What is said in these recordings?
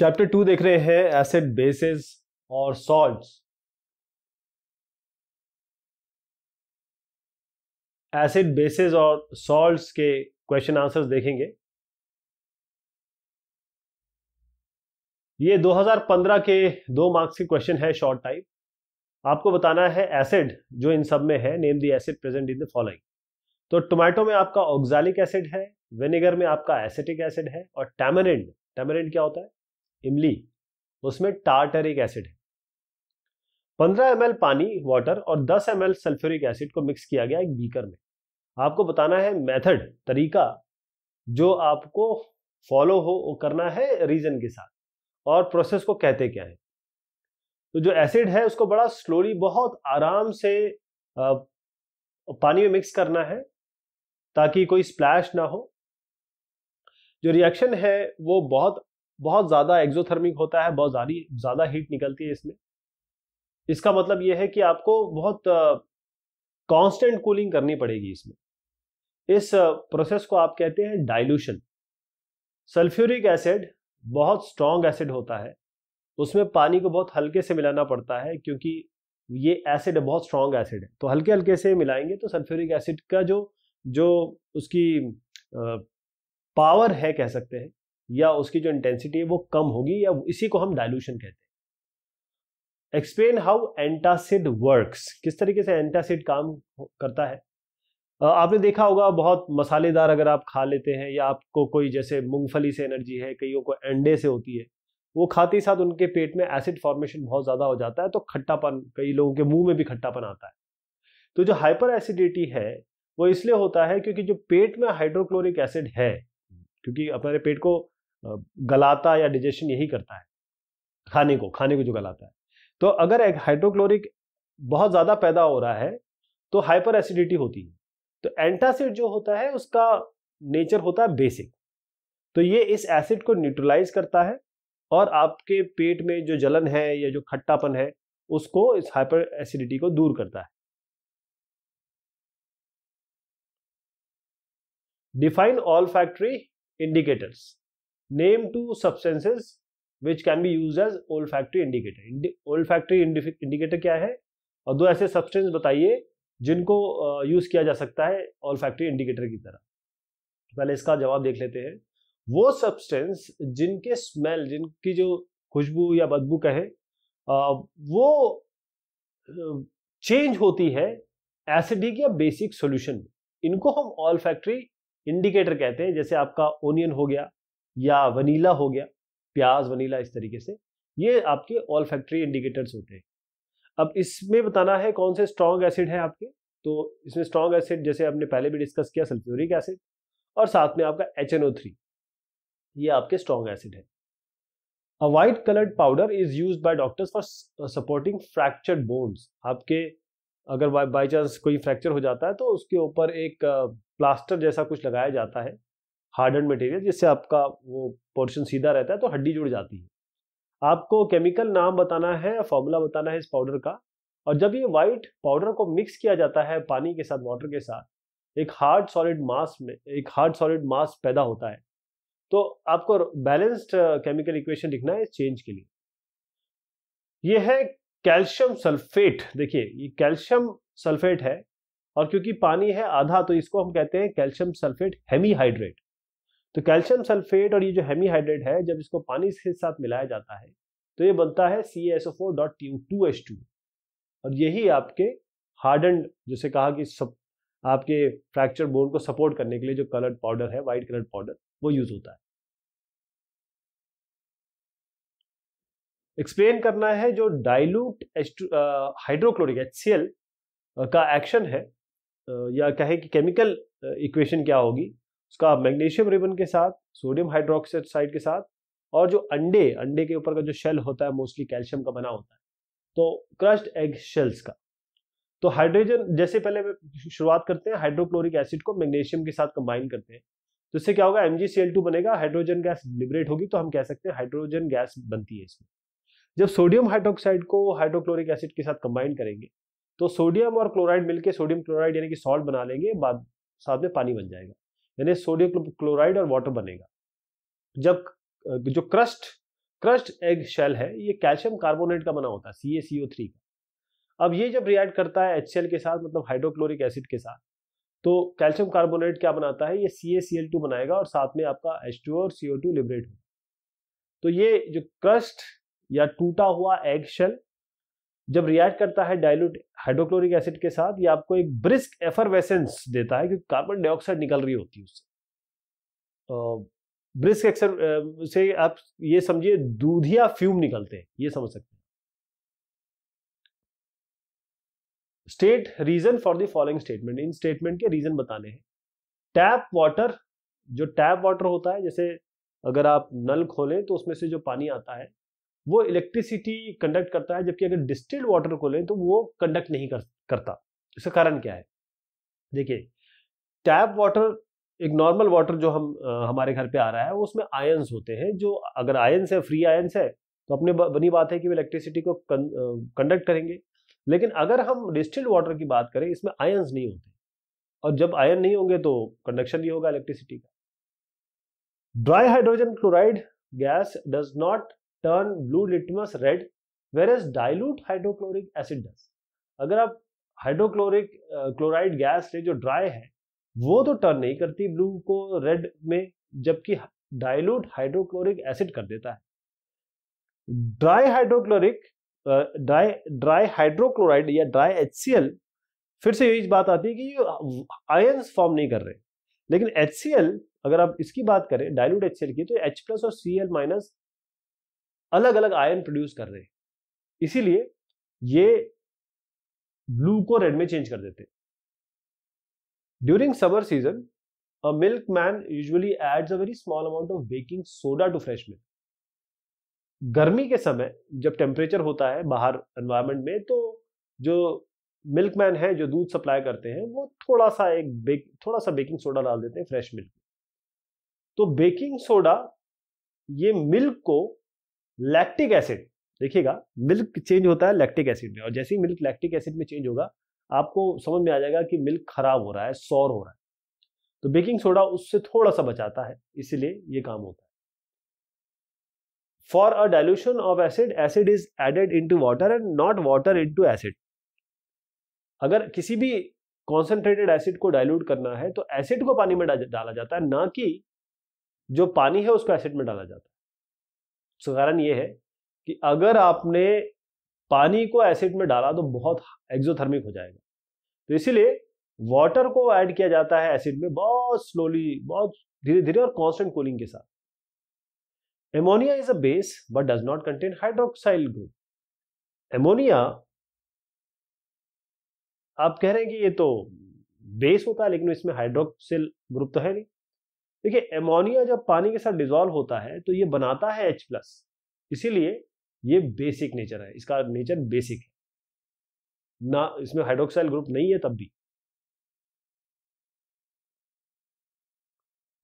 Chapter two देख रहे हैं एसिड बेसिस और सॉल्ट्स एसिड बेसिस और सॉल्ट्स के क्वेश्चन आंसर्स देखेंगे ये 2015 के दो मार्क्स के क्वेश्चन है शॉर्ट टाइप आपको बताना है एसिड जो इन सब में है name the acid present in the following तो टोमेटो में आपका ऑक्जालिक एसिड है विनेगर में आपका एसिटिक एसिड है और टैमरिंड टैमरिंड क्या होता है इमली उसमें टार्टरिक एसिड है पंद्रह एम पानी वाटर और दस एम सल्फ्यूरिक एसिड को मिक्स किया गया एक बीकर में आपको बताना है मेथड तरीका जो आपको फॉलो हो करना है रीजन के साथ और प्रोसेस को कहते क्या है तो जो एसिड है उसको बड़ा स्लोली बहुत आराम से पानी में मिक्स करना है ताकि कोई स्प्लैश ना हो जो रिएक्शन है वो बहुत बहुत ज़्यादा एक्जोथर्मिक होता है बहुत ज़्यादा ज़्यादा हीट निकलती है इसमें इसका मतलब यह है कि आपको बहुत कांस्टेंट कूलिंग करनी पड़ेगी इसमें इस प्रोसेस को आप कहते हैं डाइल्यूशन सल्फ्यूरिक एसिड बहुत स्ट्रॉन्ग एसिड होता है उसमें पानी को बहुत हल्के से मिलाना पड़ता है क्योंकि ये एसिड बहुत स्ट्रॉन्ग एसिड है तो हल्के हल्के से मिलाएंगे तो सल्फ्यूरिक एसिड का जो जो उसकी पावर है कह सकते हैं या उसकी जो इंटेंसिटी है वो कम होगी या इसी को हम डायलूशन कहते हैं एक्सप्लेन हाउ एंटासिड वर्क्स किस तरीके से एंटासिड काम करता है आपने देखा होगा बहुत मसालेदार अगर आप खा लेते हैं या आपको कोई जैसे मूंगफली से एनर्जी है कईयों को अंडे से होती है वो खाते ही साथ उनके पेट में एसिड फॉर्मेशन बहुत ज़्यादा हो जाता है तो खट्टापन कई लोगों के मुंह में भी खट्टापन आता है तो जो हाइपर एसिडिटी है वो इसलिए होता है क्योंकि जो पेट में हाइड्रोक्लोरिक एसिड है क्योंकि अपने पेट को गलाता या डिजेशन यही करता है खाने को खाने को जो गलाता है तो अगर एक हाइड्रोक्लोरिक बहुत ज़्यादा पैदा हो रहा है तो हाइपर एसिडिटी होती है तो एंटासिड जो होता है उसका नेचर होता है बेसिक तो ये इस एसिड को न्यूट्रलाइज करता है और आपके पेट में जो जलन है या जो खट्टापन है उसको इस हाइपर एसिडिटी को दूर करता है define olfactory indicators name two name which can be use as olfactory indicator olfactory indicator क्या है और दो ऐसे सब्सटेंस बताइए जिनको यूज किया जा सकता है फैक्ट्री इंडिकेटर की तरह तो पहले इसका जवाब देख लेते हैं वो सब्सटेंस जिनके स्मेल जिनकी जो खुशबू या बदबू कहें वो चेंज होती है एसिडिक या बेसिक सोल्यूशन में इनको हम ऑल फैक्ट्री इंडिकेटर कहते हैं जैसे आपका ओनियन हो गया या वनीला हो गया प्याज वनीला इस तरीके से ये आपके ऑल फैक्ट्री इंडिकेटर्स होते हैं अब इसमें बताना है कौन से स्ट्रॉन्ग एसिड है आपके तो इसमें स्ट्रॉन्ग एसिड जैसे आपने पहले भी डिस्कस किया सल्फ्यूरिक एसिड और साथ में आपका एच एन ओ थ्री ये आपके स्ट्रॉन्ग एसिड है a white coloured powder is use by doctors for supporting fractured bones आपके अगर बाई चांस कोई फ्रैक्चर हो जाता है तो उसके ऊपर एक प्लास्टर जैसा कुछ लगाया जाता है हार्डन मटेरियल जिससे आपका वो पोर्शन सीधा रहता है तो हड्डी जुड़ जाती है आपको केमिकल नाम बताना है फॉर्मूला बताना है इस पाउडर का और जब ये वाइट पाउडर को मिक्स किया जाता है पानी के साथ वाटर के साथ एक हार्ड सॉलिड मास में एक हार्ड सॉलिड मास पैदा होता है तो आपको बैलेंस्ड केमिकल इक्वेशन लिखना है इस चेंज के लिए ये है कैल्शियम सल्फेट देखिए ये कैल्शियम सल्फेट है और क्योंकि पानी है आधा तो इसको हम कहते हैं कैल्शियम सल्फेट हेमीहाइड्रेट तो कैल्शियम सल्फेट और ये जो हेमीहाइड्रेट है जब इसको पानी के साथ मिलाया जाता है तो ये बनता है C S O four dot two H two और यही आपके हार्डन जैसे कहा कि सब आपके फ्रैक्चर बोन को सपोर्ट करने के लिए जो कलर्ड पाउडर है वाइट कलर्ड पाउडर वो यूज होता है एक्सप्लेन करना है जो dilute H hydrochloric H C L का एक्शन है या कहे कि केमिकल इक्वेशन क्या होगी उसका मैग्नीशियम रिबन के साथ सोडियम हाइड्रोक्साइड के साथ और जो अंडे अंडे के ऊपर का जो शेल होता है मोस्टली कैल्शियम का बना होता है तो क्रस्ट एग शेल्स का तो हाइड्रोजन जैसे पहले शुरुआत करते हैं हाइड्रोक्लोरिक एसिड को मैग्नीशियम के साथ कंबाइन करते हैं तो इससे क्या होगा एम बनेगा हाइड्रोजन गैस लिबरेट होगी तो हम कह सकते हैं हाइड्रोजन गैस बनती है इसमें जब सोडियम हाइड्रोक्साइड को हाइड्रोक्लोरिक एसिड के साथ कंबाइन करेंगे तो सोडियम और क्लोराइड मिलकर सोडियम क्लोराइड यानी कि सॉल्ट बना लेंगे बाद साथ में पानी बन जाएगा यानी सोडियम क्लोराइड और वाटर बनेगा जब जो क्रस्ट क्रस्ट एग शेल है ये कैल्शियम कार्बोनेट का बना होता है C A C O three का अब ये जब रिएक्ट करता है एच के साथ मतलब हाइड्रोक्लोरिक एसिड के साथ तो कैल्शियम कार्बोनेट क्या बनाता है ये सी ए सी एल टू बनाएगा और साथ में आपका एच और सी ओ टू लिबरेट होगा तो ये जो क्रस्ट या टूटा हुआ एग शेल जब रिएक्ट करता है डाइल्यूट हाइड्रोक्लोरिक एसिड के साथ ये आपको एक ब्रिस्क एफरवेसेंस देता है क्योंकि कार्बन डाइऑक्साइड निकल रही होती है उससे ब्रिस्क एक्सर से आप ये समझिए दूधिया फ्यूम निकलते हैं ये समझ सकते हैं state reason for the following statement इन स्टेटमेंट के रीजन बताने हैं टैप वाटर जो टैप वाटर होता है जैसे अगर आप नल खोलें तो उसमें से जो पानी आता है वो इलेक्ट्रिसिटी कंडक्ट करता है जबकि अगर डिस्टिल्ड वाटर को लें तो वो कंडक्ट नहीं कर करता इसका कारण क्या है देखिए टैप वाटर एक नॉर्मल वाटर जो हम आ, हमारे घर पे आ रहा है उसमें आयंस होते हैं जो अगर आयंस है फ्री आयंस है तो अपने बनी बात है कि वो इलेक्ट्रिसिटी को कंडक्ट करेंगे लेकिन अगर हम डिस्टिल्ड वाटर की बात करें इसमें आयंस नहीं होते और जब आयन नहीं होंगे तो कंडक्शन नहीं होगा इलेक्ट्रिसिटी का dry hydrogen chloride gas does not turn blue litmus red whereas dilute hydrochloric acid does अगर आप हाइड्रोक्लोरिक क्लोराइड गैस ले जो ड्राई है वो तो टर्न नहीं करती ब्लू को रेड में जबकि डायलूट हाइड्रोक्लोरिक एसिड कर देता है dry hydrochloric dry dry hydrochloride या ड्राई एच फिर से यही बात आती है कि ये फॉर्म नहीं कर रहे लेकिन एच अगर आप इसकी बात करें डायलूट एच की तो एच प्लस और सी माइनस अलग अलग आयन प्रोड्यूस कर रहे हैं इसीलिए ये ब्लू को रेड में चेंज कर देते during summer season a milkman usually adds a very small amount of baking soda to fresh milk गर्मी के समय जब टेम्परेचर होता है बाहर एनवायरमेंट में तो जो मिल्क मैन है जो दूध सप्लाई करते हैं वो थोड़ा सा एक बेक थोड़ा सा बेकिंग सोडा डाल देते हैं फ्रेश मिल्क तो बेकिंग सोडा ये मिल्क को लैक्टिक एसिड देखिएगा मिल्क चेंज होता है लैक्टिक एसिड में और जैसे ही मिल्क लैक्टिक एसिड में चेंज होगा आपको समझ में आ जाएगा कि मिल्क खराब हो रहा है सौर हो रहा है तो बेकिंग सोडा उससे थोड़ा सा बचाता है इसीलिए ये काम होता है for a dilution of acid acid is added into water and not water into acid अगर किसी भी कॉन्सेंट्रेटेड एसिड को डायल्यूट करना है तो एसिड को पानी में डाला जाता है ना कि जो पानी है उसको एसिड में डाला जाता है उसका कारण ये है कि अगर आपने पानी को एसिड में डाला तो बहुत एक्जोथर्मिक हो जाएगा तो इसीलिए वाटर को ऐड किया जाता है एसिड में बहुत स्लोली बहुत धीरे धीरे और कांस्टेंट कूलिंग के साथ ammonia is a base but does not contain hydroxyl group ammonia आप कह रहे हैं कि ये तो बेस होता है लेकिन इसमें हाइड्रोक्सिल ग्रुप तो है नहीं देखिए एमोनिया जब पानी के साथ डिजोल्व होता है तो ये बनाता है एच प्लस इसीलिए ये बेसिक नेचर है इसका नेचर बेसिक है ना इसमें हाइड्रोक्साइल ग्रुप नहीं है तब भी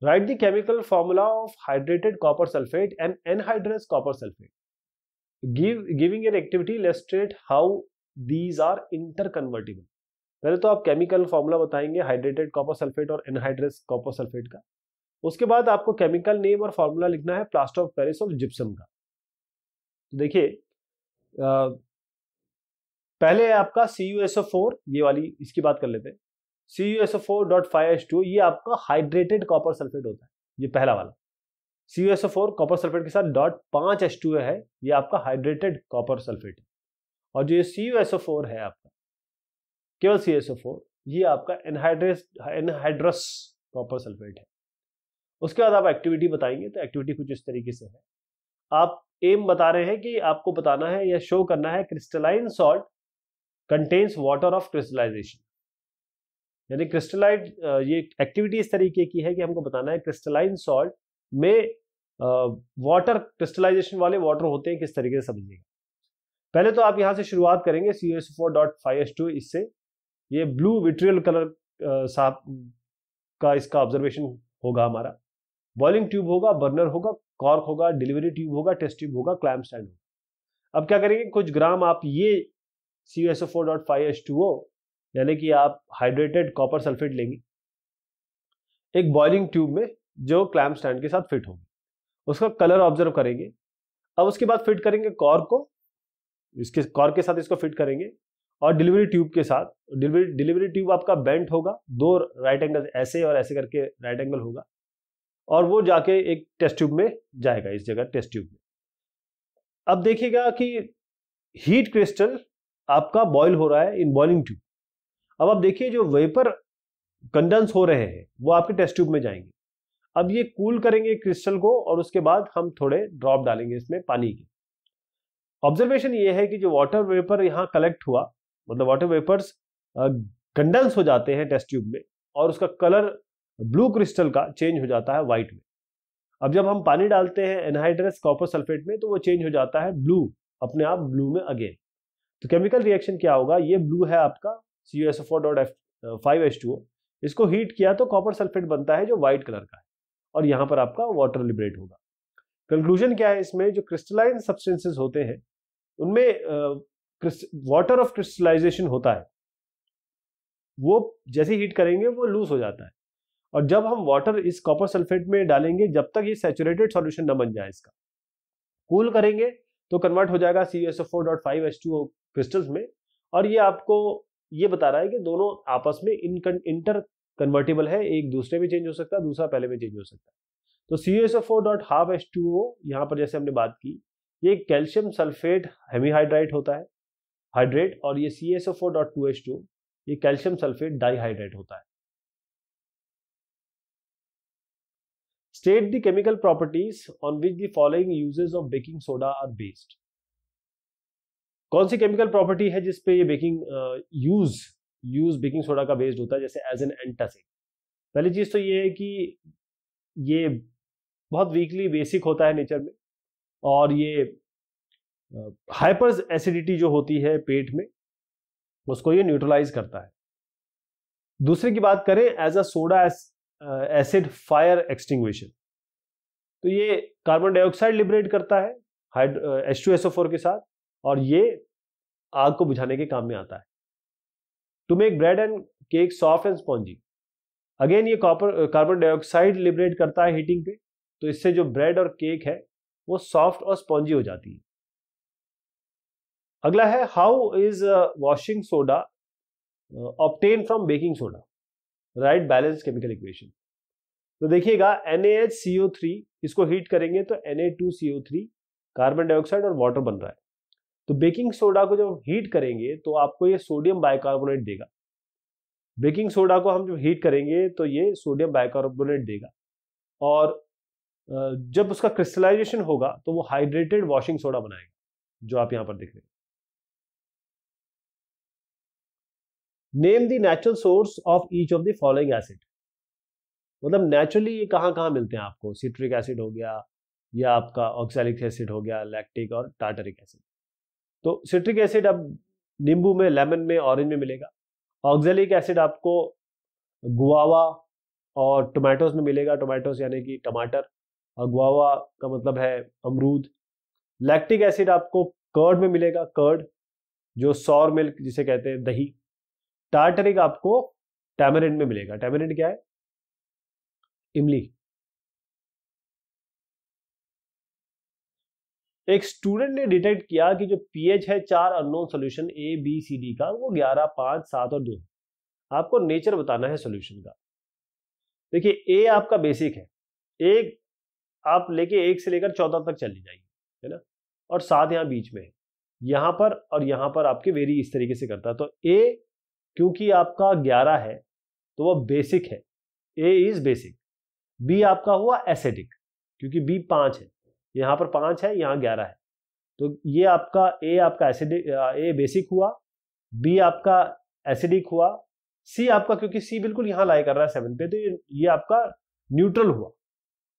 write the chemical formula of hydrated copper sulphate and anhydrous copper sulphate giving an activity illustrate how these are interconvertible पहले तो आप केमिकल फॉर्मूला बताएंगे हाइड्रेटेड कॉपर सल्फेट और एनहाइड्रस कॉपर सल्फेट का उसके बाद आपको केमिकल नेम और फॉर्मूला लिखना है plaster of Paris of gypsum का तो देखिए पहले है आपका C U S O four ये वाली इसकी बात कर लेते हैं C U S O four dot five S two ये आपका हाइड्रेटेड कॉपर सल्फेट होता है ये पहला वाला C U S O four copper sulphate के साथ डॉट पाँच एस टू है ये आपका हाइड्रेटेड कॉपर सल्फेट है और जो ये C U S O four है आपका केवल सी एस ओ फोर ये आपका एनहाइड्रेस एनहाइड्रस कॉपर सल्फेट है उसके बाद आप एक्टिविटी बताएंगे तो एक्टिविटी कुछ इस तरीके से है आप एम बता रहे हैं कि आपको बताना है या शो करना है crystalline salt contains water of crystallisation यानी क्रिस्टलाइट ये एक्टिविटी इस तरीके की है कि हमको बताना है क्रिस्टलाइन सॉल्ट में वाटर क्रिस्टलाइजेशन वाले वाटर होते हैं किस तरीके से समझिएगा पहले तो आप यहाँ से शुरुआत करेंगे C S four dot five S two इससे ये ब्लू विट्रियल कलर साफ का इसका ऑब्जर्वेशन होगा हमारा बॉइलिंग ट्यूब होगा बर्नर होगा कॉर्क होगा डिलीवरी ट्यूब होगा टेस्ट ट्यूब होगा क्लैम स्टैंड होगा अब क्या करेंगे कुछ ग्राम आप ये C S O four dot five H two O यानी कि आप हाइड्रेटेड कॉपर सल्फेट लेंगे एक बॉइलिंग ट्यूब में जो क्लैम स्टैंड के साथ फिट होगी उसका कलर ऑब्जर्व करेंगे अब उसके बाद फिट करेंगे कॉर को इसके कॉर के साथ इसको फिट करेंगे और डिलीवरी ट्यूब के साथ डिलीवरी डिलीवरी ट्यूब आपका बेंट होगा दो राइट एंगल ऐसे और ऐसे करके राइट एंगल होगा और वो जाके एक टेस्ट ट्यूब में जाएगा इस जगह टेस्ट ट्यूब में अब देखिएगा कि हीट क्रिस्टल आपका बॉयल हो रहा है इन बॉइलिंग ट्यूब अब आप देखिए जो वेपर कंडेंस हो रहे हैं वो आपके टेस्ट ट्यूब में जाएंगे अब ये कूल करेंगे क्रिस्टल को और उसके बाद हम थोड़े ड्रॉप डालेंगे इसमें पानी के ऑब्जर्वेशन ये है कि जो वाटर वेपर यहाँ कलेक्ट हुआ मतलब वाटर वेपर्स कंडेंस हो जाते हैं टेस्ट ट्यूब में और उसका कलर ब्लू क्रिस्टल का चेंज हो जाता है व्हाइट में अब जब हम पानी डालते हैं एनहाइड्रस कॉपर सल्फेट में तो वो चेंज हो जाता है ब्लू अपने आप ब्लू में अगेन तो केमिकल रिएक्शन क्या होगा ये ब्लू है आपका C U S O dot F five H two O इसको हीट किया तो कॉपर सल्फेट बनता है जो व्हाइट कलर का है और यहाँ पर आपका वाटर लिबरेट होगा कंक्लूजन क्या है इसमें जो क्रिस्टलाइन सब्सटेंसेस होते हैं उनमें uh, वाटर ऑफ क्रिस्टलाइजेशन होता है वो जैसे हीट करेंगे वो लूज हो जाता है और जब हम वाटर इस कॉपर सल्फेट में डालेंगे जब तक ये सेचुरेटेड सॉल्यूशन न बन जाए इसका कूल करेंगे तो कन्वर्ट हो जाएगा C S dot five S two crystals में और ये आपको ये बता रहा है कि दोनों आपस में इंटर कन्वर्टेबल है एक दूसरे में चेंज हो सकता है दूसरा पहले में चेंज हो सकता है तो C S O dot half S two O यहाँ पर जैसे हमने बात की ये कैल्शियम सल्फेट हेमीहाइड्राइट होता है हाइड्रेट और ये C S O dot two H two ये कैल्शियम सल्फेट डाईहाइड्रेट होता है State the chemical properties on which the following uses of baking soda are based. कौन सी केमिकल प्रॉपर्टी है जिसपे ये baking use use baking soda का based होता है जैसे एज एन एंटासिड पहली चीज तो ये है कि ये बहुत वीकली बेसिक होता है नेचर में और ये हाइपर एसिडिटी जो होती है पेट में उसको ये न्यूट्रलाइज करता है दूसरे की बात करें as a soda acid fire extinguisher तो ये कार्बन डाइऑक्साइड लिबरेट करता है H two S O four के साथ और ये आग को बुझाने के काम में आता है to make bread and cake soft and spongy again ये कॉपर कार्बन डाइऑक्साइड लिबरेट करता है हीटिंग पे तो इससे जो ब्रेड और केक है वो सॉफ्ट और स्पॉन्जी हो जाती है अगला है how is washing soda obtain from baking soda write balance chemical equation तो देखिएगा NaHCO3 इसको हीट करेंगे तो Na2CO3 कार्बन डाइऑक्साइड और वाटर बन रहा है तो बेकिंग सोडा को जब हीट करेंगे तो आपको ये सोडियम बाइकार्बोनेट देगा बेकिंग सोडा को हम जब हीट करेंगे तो ये सोडियम बाइकार्बोनेट देगा और जब उसका क्रिस्टलाइजेशन होगा तो वो हाइड्रेटेड वॉशिंग सोडा बनाएगा जो आप यहां पर देख रहे हैं name the natural source of each of the following acid मतलब नेचुरली ये कहाँ कहाँ मिलते हैं आपको सिट्रिक एसिड हो गया या आपका ऑक्सैलिक एसिड हो गया लैक्टिक और टार्टरिक एसिड तो सिट्रिक एसिड अब नींबू में लेमन में ऑरेंज में मिलेगा ऑक्सैलिक एसिड आपको गुआवा और टोमेटोज में मिलेगा टोमेटोज यानी कि टमाटर और गुआवा का मतलब है अमरूद लैक्टिक एसिड आपको कर्ड में मिलेगा कर्ड जो सौर मिल्क जिसे कहते हैं दही टार्टरिक आपको टैमरिन में मिलेगा टैमरिन क्या है इमली एक स्टूडेंट ने डिटेक्ट किया कि जो पीएच है चार unknown solution A B C D का वो ग्यारह पांच सात और दो आपको नेचर बताना है सॉल्यूशन का देखिए ए आपका बेसिक है एक आप लेके एक से लेकर चौदह तक चली जाएगी है ना और सात यहाँ बीच में है यहाँ पर और यहाँ पर आपके वेरी इस तरीके से करता है तो ए क्योंकि आपका ग्यारह है तो वह बेसिक है ए इज बेसिक बी आपका हुआ एसेटिक क्योंकि बी पांच है यहां पर पांच है यहां ग्यारह है तो ये आपका ए आपका एसिडिक ए बेसिक हुआ बी आपका एसिडिक हुआ सी आपका क्योंकि सी बिल्कुल यहां लाई कर रहा है सेवन पे तो ये ये आपका न्यूट्रल हुआ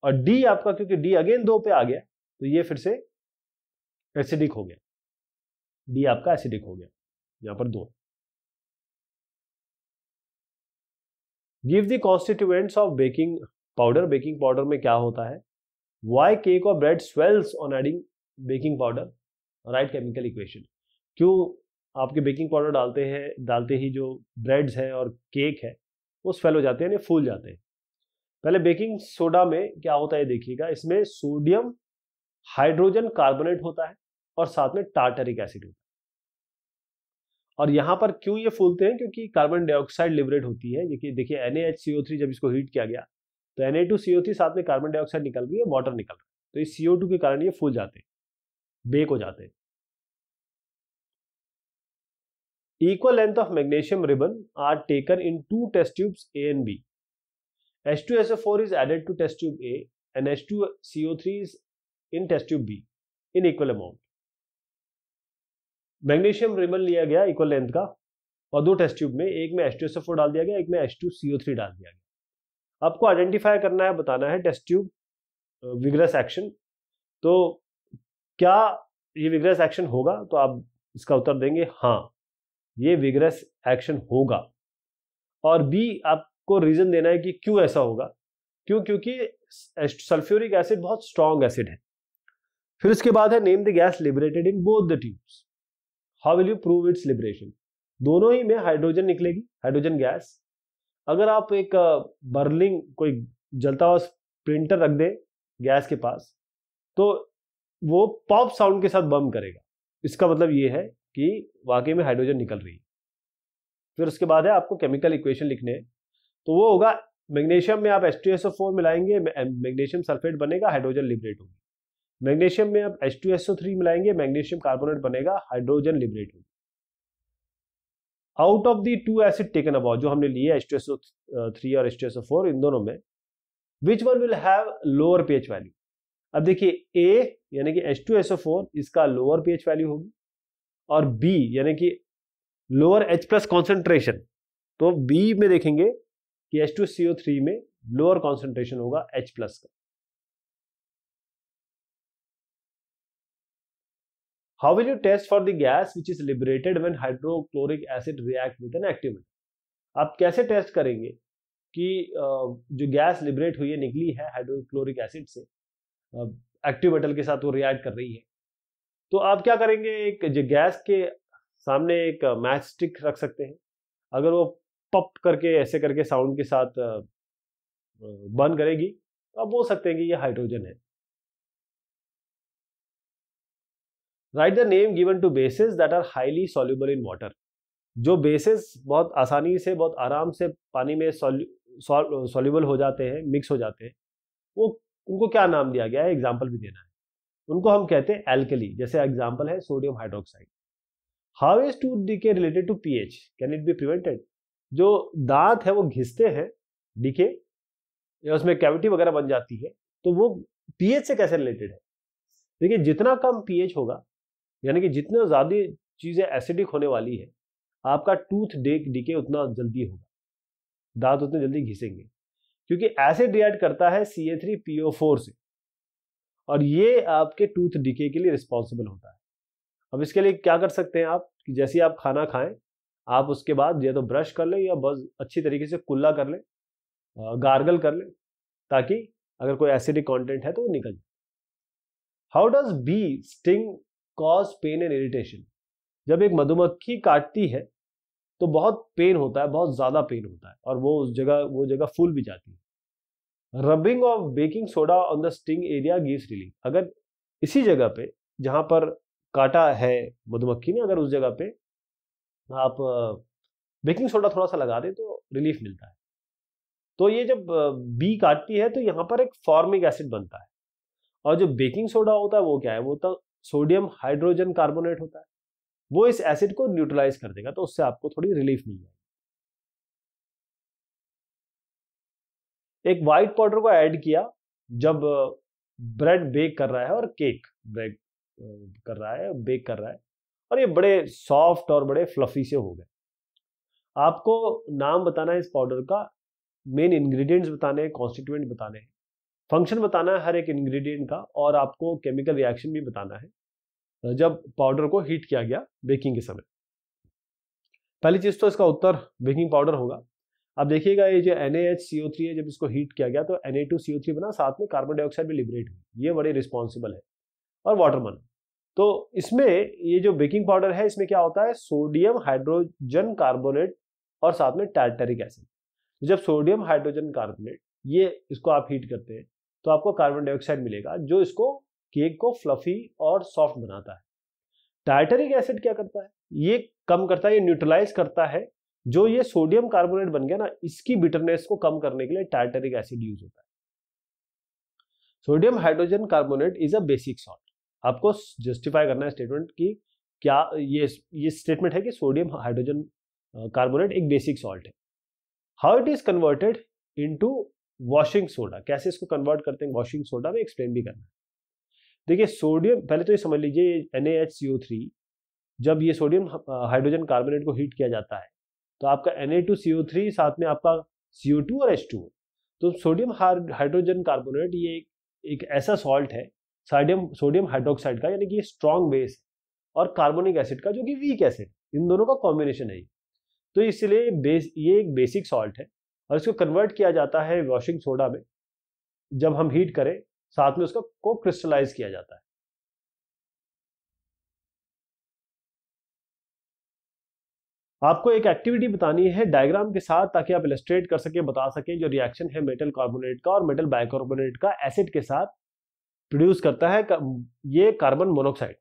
और डी आपका क्योंकि डी अगेन दो पे आ गया तो ये फिर से एसिडिक हो गया डी आपका एसिडिक हो गया यहां पर दो give the constituents of baking powder baking powder में क्या होता है वाई केक और bread swells on adding baking powder write chemical equation क्यों आपके बेकिंग पाउडर डालते हैं डालते ही जो ब्रेड्स हैं और केक है वो स्वेल हो जाते हैं यानी फूल जाते हैं पहले बेकिंग सोडा में क्या होता है देखिएगा इसमें सोडियम हाइड्रोजन कार्बोनेट होता है और साथ में टार्टरिक एसिड होता है और यहाँ पर क्यों ये फूलते हैं क्योंकि कार्बन डाइऑक्साइड लिबरेट होती है देखिए देखिए एन जब इसको हीट किया गया तो एन साथ में कार्बन डाइऑक्साइड निकल रही है वाटर निकल रहा है तो इस सीओ के कारण ये फूल जाते हैं बेक हो जाते हैं equal length of magnesium ribbon are taken in two test tubes A and B H two S A four is added to test tube A and H two C O three is in test tube B in equal amount magnesium ribbon लिया गया equal length का और दो test tube में एक में H two S A four डाल दिया गया एक में H two C O three डाल दिया गया आपको आइडेंटिफाई करना है बताना है टेस्ट ट्यूब विग्रस एक्शन तो क्या ये विग्रस एक्शन होगा तो आप इसका उत्तर देंगे हाँ ये विग्रस एक्शन होगा और बी आपको रीजन देना है कि क्यों ऐसा होगा क्यों क्योंकि सल्फ्यूरिक एसिड बहुत स्ट्रॉन्ग एसिड है फिर उसके बाद है name the gas liberated in both the tubes how will you prove its liberation दोनों ही में हाइड्रोजन निकलेगी हाइड्रोजन गैस अगर आप एक बर्लिंग कोई जलता हुआ प्रिंटर रख दें गैस के पास तो वो पॉप साउंड के साथ बम करेगा इसका मतलब ये है कि वाकई में हाइड्रोजन निकल रही है फिर उसके बाद है आपको केमिकल इक्वेशन लिखने तो वो होगा मैग्नीशियम में आप S two S O four मिलाएंगे मैग्नीशियम सल्फेट बनेगा हाइड्रोजन लिबरेट होगी मैग्नीशियम में आप S two S O three मिलाएंगे मैग्नीशियम कार्बोनेट बनेगा हाइड्रोजन लिबरेट होगी out of the two acid taken about जो हमने लिए एच थ्री और एच इन दोनों में which one will have lower H value अब देखिए ए यानी कि H two S O four इसका लोअर एच वैल्यू होगी और बी यानी कि लोअर एच प्लस कॉन्सेंट्रेशन तो बी में देखेंगे कि H two C O three में लोअर कॉन्सेंट्रेशन होगा एच प्लस का how will you test for the gas which is liberated when hydrochloric acid react with an active आप कैसे test करेंगे कि जो गैस लिबरेट हुई है निकली है हाइड्रोक्लोरिक एसिड से एक्टिव मेटल के साथ वो रिएक्ट कर रही है तो आप क्या करेंगे एक गैस के सामने एक मैच स्टिक रख सकते हैं अगर वो पप करके ऐसे करके साउंड के साथ बंद करेगी तो आप बोल सकते हैं कि ये हाइड्रोजन है write the name given to bases that are highly soluble in water जो बेसिस बहुत आसानी से बहुत आराम से पानी में सॉल्यूबल हो जाते हैं मिक्स हो जाते हैं वो उनको क्या नाम दिया गया है एग्जाम्पल भी देना है उनको हम कहते हैं एल्कली जैसे एग्जाम्पल है sodium hydroxide how is tooth decay related to P H can it be prevented जो दांत है वो घिसते हैं डीके या उसमें कैविटी वगैरह बन जाती है तो वो पीएच से कैसे रिलेटेड है देखिए जितना कम पीएच होगा यानी कि जितना ज़्यादा चीज़ें एसिडिक होने वाली है आपका टूथ डेक डिके उतना जल्दी होगा दांत उतने जल्दी घिसेंगे क्योंकि एसिड रिएक्ट करता है C A three P O four से और ये आपके टूथ डिके के लिए रिस्पॉन्सिबल होता है अब इसके लिए क्या कर सकते हैं आप कि जैसे आप खाना खाएं आप उसके बाद या तो ब्रश कर लें या बस अच्छी तरीके से कुल्ला कर लें गार्गल कर लें ताकि अगर कोई एसिडिक कंटेंट है तो वो निकल जाए how does bee sting cause pain and irritation जब एक मधुमक्खी काटती है तो बहुत पेन होता है बहुत ज़्यादा पेन होता है और वो उस जगह वो जगह फूल भी जाती है rubbing of baking soda on the sting area gives relief अगर इसी जगह पे जहाँ पर काटा है मधुमक्खी ने अगर उस जगह पे आप बेकिंग सोडा थोड़ा सा लगा दें तो रिलीफ मिलता है तो ये जब बी काटती है तो यहाँ पर एक फॉर्मिक एसिड बनता है और जो बेकिंग सोडा होता है वो क्या है वो तो सोडियम हाइड्रोजन कार्बोनेट होता है वो इस एसिड को न्यूट्रलाइज कर देगा तो उससे आपको थोड़ी रिलीफ मिल जाएगी एक वाइट पाउडर को ऐड किया जब ब्रेड बेक कर रहा है और केक ब्रेक कर रहा है बेक कर रहा है और ये बड़े सॉफ्ट और बड़े फ्लफी से हो गए आपको नाम बताना है इस पाउडर का मेन इंग्रेडिएंट्स बताने हैं कॉन्स्टिट्यूएंट बताने हैं फंक्शन बताना है हर एक इंग्रेडिएंट का और आपको केमिकल रिएक्शन भी बताना है जब पाउडर को हीट किया गया बेकिंग के समय पहली चीज़ तो इसका उत्तर बेकिंग पाउडर होगा अब देखिएगा ये जो एन है जब इसको हीट किया गया तो एन बना साथ में कार्बन डाइऑक्साइड भी लिबरेट हुई ये बड़े रिस्पॉन्सिबल है और वाटर बना तो इसमें ये जो बेकिंग पाउडर है इसमें क्या होता है सोडियम हाइड्रोजन कार्बोनेट और साथ में टैटरिक एसिड जब सोडियम हाइड्रोजन कार्बोनेट ये इसको आप हीट करते हैं तो आपको कार्बन डाइऑक्साइड मिलेगा जो इसको केक को फ्लफी और सॉफ्ट बनाता है डायटरिक एसिड क्या करता है ये कम करता है ये न्यूट्रलाइज करता है जो ये सोडियम कार्बोनेट बन गया ना इसकी बिटरनेस को कम करने के लिए टाइटरिक एसिड यूज होता है sodium hydrogen carbonate is a basic salt आपको जस्टिफाई करना है स्टेटमेंट की क्या ये ये स्टेटमेंट है कि सोडियम हाइड्रोजन कार्बोनेट एक बेसिक सॉल्ट है how it is converted into washing soda कैसे इसको कन्वर्ट करते हैं वॉशिंग सोडा में एक्सप्लेन भी करना है देखिए सोडियम पहले तो ये समझ लीजिए N H C O three जब ये सोडियम हाइड्रोजन कार्बोनेट को हीट किया जाता है तो आपका N two C O three साथ में आपका सी ओ टू और एच टू तो सोडियम हाइड्रोजन कार्बोनेट ये एक, एक ऐसा सॉल्ट है सोडियम सोडियम हाइड्रोक्साइड का यानी कि ये स्ट्रॉन्ग बेस और कार्बोनिक एसिड का जो कि वीक एसिड इन दोनों का कॉम्बिनेशन है तो इसलिए बेस ये एक बेसिक सॉल्ट है और इसको कन्वर्ट किया जाता है वॉशिंग सोडा में जब हम हीट करें साथ में उसका को क्रिस्टलाइज किया जाता है आपको एक एक्टिविटी बतानी है डायग्राम के साथ ताकि आप इलेस्ट्रेट कर सकें बता सकें जो रिएक्शन है मेटल कार्बोनेट का और मेटल बायकार्बोनेट का एसिड के साथ प्रोड्यूस करता है ये कार्बन मोनोक्साइड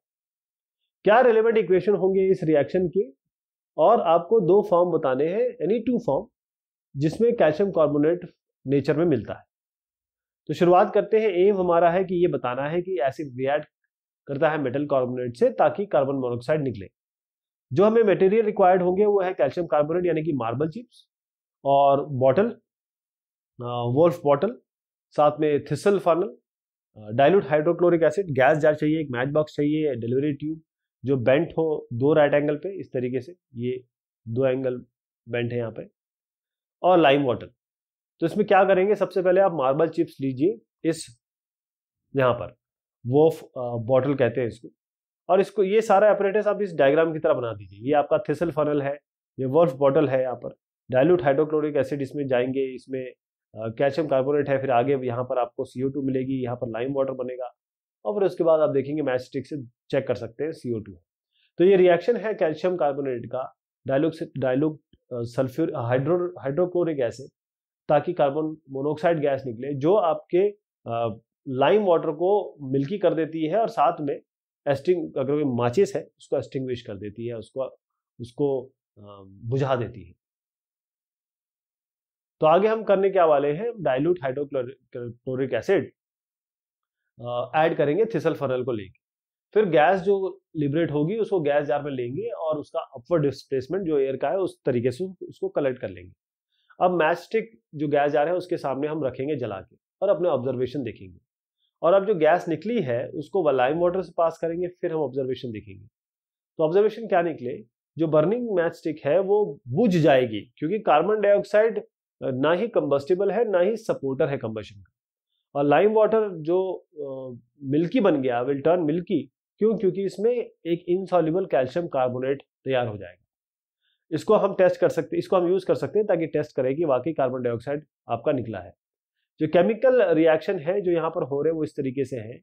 क्या रिलेवेंट इक्वेशन होंगे इस रिएक्शन के और आपको दो फॉर्म बताने हैं एनी टू फॉर्म जिसमें कैल्शियम कार्बोनेट नेचर में मिलता है तो शुरुआत करते हैं एम हमारा है कि ये बताना है कि एसिड रिएक्ट करता है मेटल कार्बोनेट से ताकि कार्बन मोनोक्साइड निकले जो हमें मटेरियल रिक्वायर्ड होंगे वो है कैल्शियम कार्बोनेट यानी कि मार्बल चिप्स और बॉटल वोल्फ बॉटल साथ में thistle funnel dilute hydrochloric acid gas jar चाहिए एक मैच बॉक्स चाहिए डिलीवरी ट्यूब जो बेंट हो दो राइट एंगल पे इस तरीके से ये दो एंगल बेंट है यहाँ पे और लाइम वाटर तो इसमें क्या करेंगे सबसे पहले आप मार्बल चिप्स लीजिए इस यहाँ पर वो बॉटल कहते हैं इसको और इसको ये सारा अपरेटस आप इस डायग्राम की तरह बना दीजिए ये आपका थिसल फनल है ये वर्फ बॉटल है यहाँ पर डायलूट हाइड्रोक्लोरिक एसिड इसमें जाएंगे इसमें कैल्शियम कार्बोनेट है फिर आगे यहाँ पर आपको सी मिलेगी यहाँ पर लाइम वाटर बनेगा और फिर उसके बाद आप देखेंगे मैच स्टिक से चेक कर सकते हैं सी तो ये रिएक्शन है कैल्शियम कार्बोनेट का dilute dilute sulphur hydro hydrochloric acid ताकि कार्बन मोनोऑक्साइड गैस निकले जो आपके लाइम वाटर को मिल्की कर देती है और साथ में एस्टिंग अगर कोई माचिस है उसको एस्टिंग्विश कर देती है उसको उसको बुझा देती है तो आगे हम करने क्या वाले हैं डाइल्यूट हाइड्रोक्लोरिक एसिड ऐड करेंगे थिसल फनल को लेके फिर गैस जो लिबरेट होगी उसको गैस जार में लेंगे और उसका अपवर्ड डिस्प्लेसमेंट जो एयर का है उस तरीके से उसको कलेक्ट कर लेंगे अब मैस्टिक जो गैस जा रहे हैं उसके सामने हम रखेंगे जला के और अपने ऑब्जर्वेशन देखेंगे और अब जो गैस निकली है उसको वलाइम वाटर से पास करेंगे फिर हम ऑब्जर्वेशन देखेंगे तो ऑब्जर्वेशन क्या निकले जो बर्निंग मैस्टिक है वो बुझ जाएगी क्योंकि कार्बन डाइऑक्साइड ना ही कम्बस्टिबल है ना ही सपोर्टर है कम्बशन का और लाइम वाटर जो मिल्की बन गया विल टर्न मिल्की क्यों क्योंकि इसमें एक इनसॉल्यूबल कैल्शियम कार्बोनेट तैयार हो जाएगा इसको हम टेस्ट कर सकते इसको हम यूज़ कर सकते हैं ताकि टेस्ट करें कि वाकई कार्बन डाइऑक्साइड आपका निकला है जो केमिकल रिएक्शन है जो यहाँ पर हो रहे हैं वो इस तरीके से है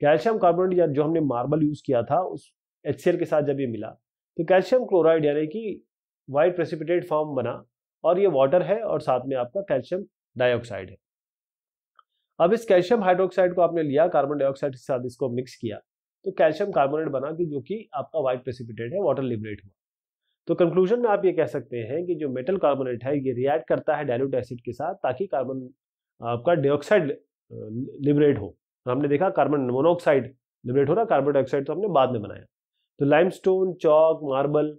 कैल्शियम कार्बोनेट या जो हमने मार्बल यूज़ किया था उस एच के साथ जब ये मिला तो कैल्शियम क्लोराइड यानी कि वाइट प्रेसिपिटेट फॉर्म बना और ये वाटर है और साथ में आपका कैल्शियम डाइऑक्साइड है अब इस कैल्शियम हाइड्रोक्साइड को आपने लिया कार्बन डाइऑक्साइड के साथ इसको मिक्स किया तो कैल्शियम कार्बोनेट बना कि जो कि आपका वाइट प्रेसिपिटेट है वाटर लिबरेट हुआ तो कंक्लूजन में आप ये कह सकते हैं कि जो मेटल कार्बोनेट है ये रिएक्ट करता है डाइल्यूट एसिड के साथ ताकि कार्बन आपका डाइऑक्साइड लिबरेट हो तो हमने देखा कार्बन मोनोऑक्साइड लिबरेट हो रहा कार्बन डाइऑक्साइड तो हमने बाद में बनाया तो लाइमस्टोन चौक मार्बल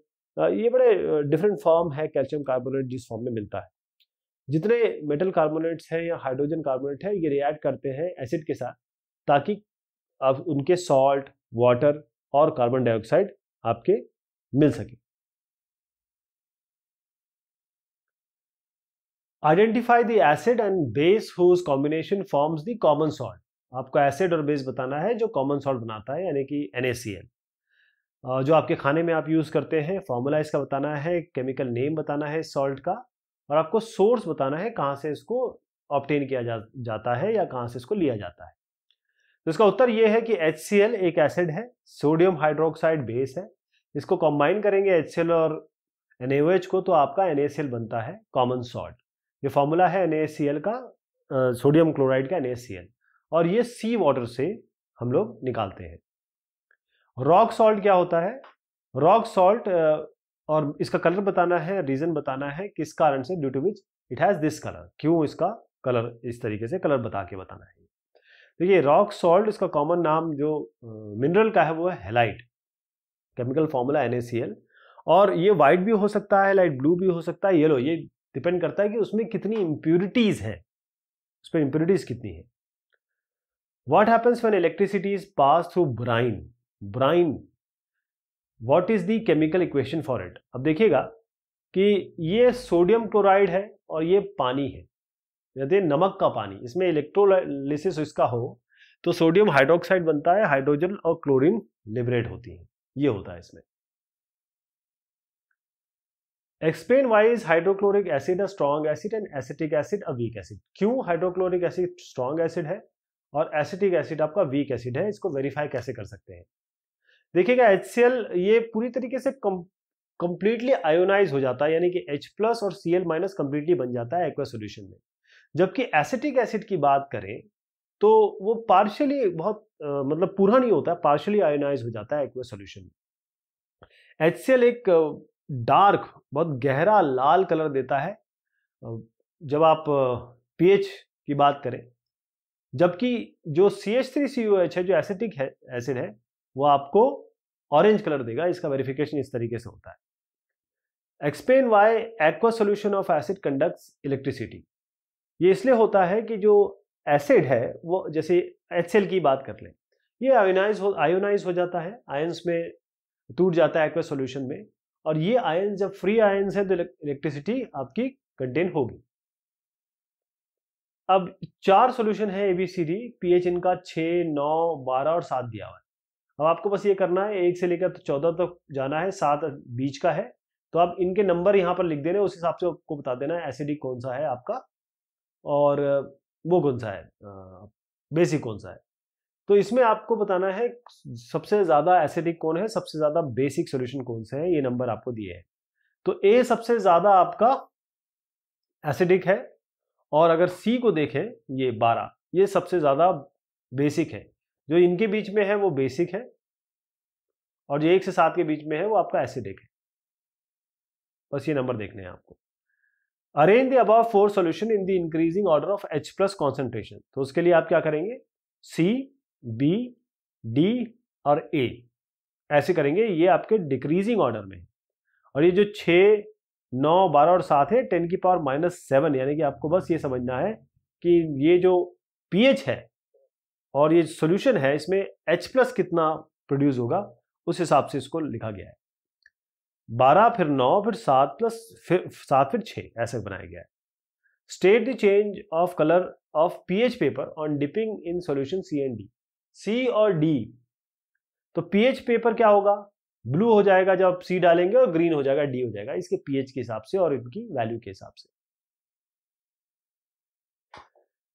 ये बड़े डिफरेंट फॉर्म है कैल्शियम कार्बोनेट जिस फॉर्म में मिलता है जितने मेटल कार्बोनेट्स हैं या हाइड्रोजन कार्बोनेट है ये रिएक्ट करते हैं एसिड के साथ ताकि आप उनके सॉल्ट वाटर और कार्बन डाइऑक्साइड आपके मिल सके identify the acid and base whose combination forms the common salt आपको एसिड और बेस बताना है जो कॉमन सॉल्ट बनाता है यानी कि एन जो आपके खाने में आप यूज़ करते हैं फॉर्मूला इसका बताना है केमिकल नेम बताना है सॉल्ट का और आपको सोर्स बताना है कहाँ से इसको ऑप्टेन किया जा, जाता है या कहाँ से इसको लिया जाता है तो इसका उत्तर यह है कि एच एक एसिड है सोडियम हाइड्रोक्साइड बेस है इसको कंबाइन करेंगे एच और एन को तो आपका एन बनता है कॉमन सॉल्ट ये फॉर्मूला है एन का सोडियम क्लोराइड का एन और ये सी वाटर से हम लोग निकालते हैं रॉक सॉल्ट क्या होता है रॉक सॉल्ट और इसका कलर बताना है रीजन बताना है किस कारण से due to which it has this colour क्यों इसका कलर इस तरीके से कलर बता के बताना है देखिए रॉक सॉल्ट इसका कॉमन नाम जो मिनरल का है वो है हेलाइट केमिकल फॉर्मूला एन और ये वाइट भी हो सकता है लाइट ब्लू भी हो सकता है येलो ये डिपेंड करता है कि उसमें कितनी इम्प्यूरिटीज़ हैं उस पर इम्प्योरिटीज़ कितनी है what happens when electricity is pass through brine brine what is the chemical equation for it अब देखिएगा कि ये सोडियम क्लोराइड है और ये पानी है यदि नमक का पानी इसमें इलेक्ट्रोलिसिस इसका हो तो सोडियम हाइड्रोक्साइड बनता है हाइड्रोजन और क्लोरीन लिबरेट होती है ये होता है इसमें explain why is hydrochloric acid a strong acid and acetic acid a weak acid क्यों हाइड्रोक्लोरिक एसिड स्ट्रॉन्ग एसिड है और एसिटिक एसिड आपका वीक एसिड है इसको वेरीफाई कैसे कर सकते हैं देखिएगा एच सी एल ये पूरी तरीके से कंप्लीटली आयोनाइज हो जाता है यानी कि एच प्लस और सी एल माइनस कंप्लीटली बन जाता है एक्वा सोल्यूशन में जबकि एसिटिक एसिड की बात करें तो वो पार्शियली बहुत मतलब पूरा नहीं होता पार्शली पार्शियली आयोनाइज हो जाता है एक्वा सोल्यूशन में एच सी एल एक डार्क बहुत गहरा लाल कलर देता है जब आप पीएच की बात करें जबकि जो C H three C H है जो एसिटिक है एसिड है वो आपको ऑरेंज कलर देगा इसका वेरिफिकेशन इस तरीके से होता है explain why aqua solution of acid conducts electricity ये इसलिए होता है कि जो एसिड है वो जैसे एच की बात कर लें ये आयोनाइज हो आयोनाइज हो जाता है आयंस में टूट जाता है एक्वा सोल्यूशन में और ये आयन जब फ्री आयन है तो इलेक्ट्रिसिटी आपकी कंटेन होगी अब चार सॉल्यूशन है एबीसीडी पीएच इनका छ नौ बारह और सात दिया हुआ है अब आपको बस ये करना है एक से लेकर तो चौदह तक तो जाना है सात बीच का है तो आप इनके नंबर यहाँ पर लिख देना उस हिसाब से आपको बता देना है एसिडिक कौन सा है आपका और वो कौन सा है बेसिक कौन सा है तो इसमें आपको बताना है सबसे ज़्यादा एसिडिक कौन है सबसे ज़्यादा बेसिक सोल्यूशन कौन से हैं ये नंबर आपको दिए हैं तो ए सबसे ज़्यादा आपका एसिडिक है और अगर सी को देखें ये बारह ये सबसे ज़्यादा बेसिक है जो इनके बीच में है वो बेसिक है और जो एक से सात के बीच में है वो आपका एसिडिक है बस ये नंबर देखने हैं आपको arrange the above four solution in the increasing order of H plus concentration तो उसके लिए आप क्या करेंगे सी बी डी और ए ऐसे करेंगे ये आपके डिक्रीजिंग ऑर्डर में और ये जो छः नौ बारह और सात है टेन की पावर माइनस सेवन यानी कि आपको बस ये समझना है कि ये जो पीएच है और ये सॉल्यूशन है इसमें एच प्लस कितना प्रोड्यूस होगा उस हिसाब से इसको लिखा गया है बारह फिर नौ फिर सात प्लस फिर सात फिर छः ऐसे बनाया गया है state the change of colour of pH paper on dipping in solution C and D C और डी तो पीएच पेपर क्या होगा ब्लू हो जाएगा जब आप सी डालेंगे और ग्रीन हो जाएगा डी हो जाएगा इसके पीएच के हिसाब से और इनकी वैल्यू के हिसाब से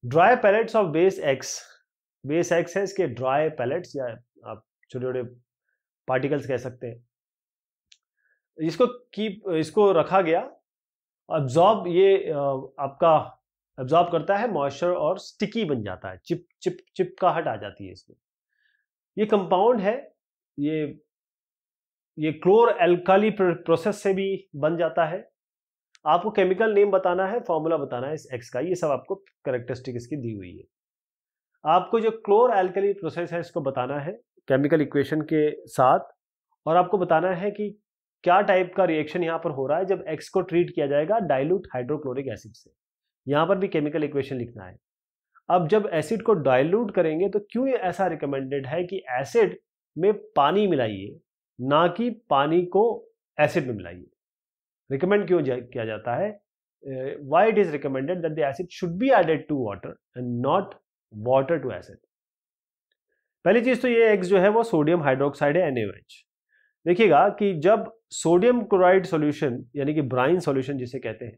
dry pellets of base X base X है इसके ड्राई पैलेट्स या आप छोटे छोटे पार्टिकल्स कह सकते हैं इसको कीप इसको रखा गया अब्जॉर्ब ये आपका एब्जॉर्ब करता है मॉइस्चर और स्टिकी बन जाता है चिप चिप चिपकाहट आ जाती है इसमें ये कंपाउंड है ये ये क्लोर एल्काली प्रोसेस से भी बन जाता है आपको केमिकल नेम बताना है फॉर्मूला बताना है इस एक्स का ये सब आपको करेक्टरिस्टिक इसकी दी हुई है आपको जो क्लोर एल्कली प्रोसेस है इसको बताना है केमिकल इक्वेशन के साथ और आपको बताना है कि क्या टाइप का रिएक्शन यहाँ पर हो रहा है जब एक्स को ट्रीट किया जाएगा डाइल्यूट हाइड्रोक्लोरिक एसिड से यहाँ पर भी केमिकल इक्वेशन लिखना है अब जब एसिड को डायल्यूट करेंगे तो क्यों ऐसा रिकमेंडेड है कि एसिड में पानी मिलाइए ना कि पानी को एसिड में मिलाइए रिकमेंड क्यों जा, किया जाता है why it is recommended that the acid should be added to water and not water to acid पहली चीज तो ये एक्स जो है वो सोडियम हाइड्रोक्साइड है एन देखिएगा कि जब सोडियम क्लोराइड सॉल्यूशन यानी कि ब्राइन सॉल्यूशन जिसे कहते हैं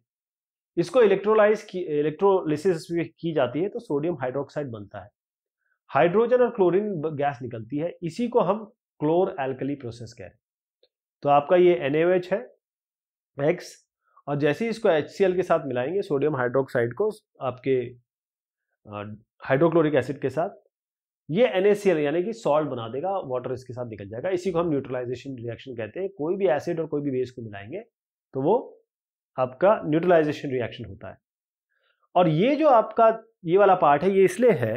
इसको इलेक्ट्रोलाइज की इलेक्ट्रोलिसिस की जाती है तो सोडियम हाइड्रोक्साइड बनता है हाइड्रोजन और क्लोरीन गैस निकलती है इसी को हम क्लोर एल्कली प्रोसेस कह रहे हैं तो आपका ये एन है एक्स और जैसे ही इसको एच के साथ मिलाएंगे सोडियम हाइड्रोक्साइड को आपके हाइड्रोक्लोरिक एसिड के साथ ये एन यानी कि सॉल्ट बना देगा वाटर इसके साथ निकल जाएगा इसी को हम न्यूट्रलाइजेशन रिएक्शन कहते हैं कोई भी एसिड और कोई भी बेस को मिलाएंगे तो वो आपका न्यूट्रलाइजेशन रिएक्शन होता है और ये जो आपका ये वाला पार्ट है ये इसलिए है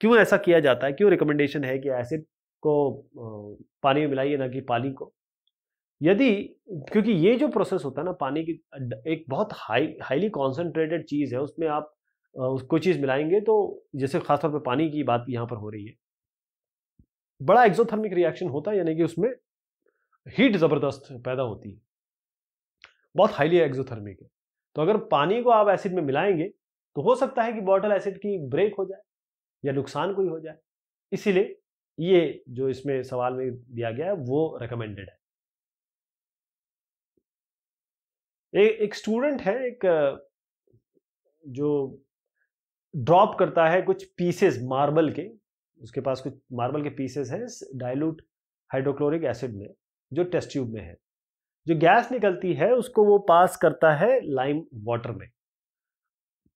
क्यों ऐसा किया जाता है क्यों रिकमेंडेशन है कि एसिड को पानी में मिलाइए ना कि पानी को यदि क्योंकि ये जो प्रोसेस होता है ना पानी की एक बहुत हाई हाईली कॉन्सेंट्रेटेड चीज़ है उसमें आप कोई चीज़ मिलाएंगे तो जैसे खासतौर पर पानी की बात यहाँ पर हो रही है बड़ा एक्जोथर्मिक रिएक्शन होता है यानी कि उसमें हीट ज़बरदस्त पैदा होती है बहुत हाईली एक्जोथर्मिक है तो अगर पानी को आप एसिड में मिलाएंगे तो हो सकता है कि बॉटल एसिड की ब्रेक हो जाए या नुकसान कोई हो जाए इसीलिए ये जो इसमें सवाल में दिया गया है वो रिकमेंडेड है ए, एक स्टूडेंट है एक जो ड्रॉप करता है कुछ पीसेस मार्बल के उसके पास कुछ मार्बल के पीसेस हैं डाइल्यूट हाइड्रोक्लोरिक एसिड में जो टेस्ट ट्यूब में है जो गैस निकलती है उसको वो पास करता है लाइम वाटर में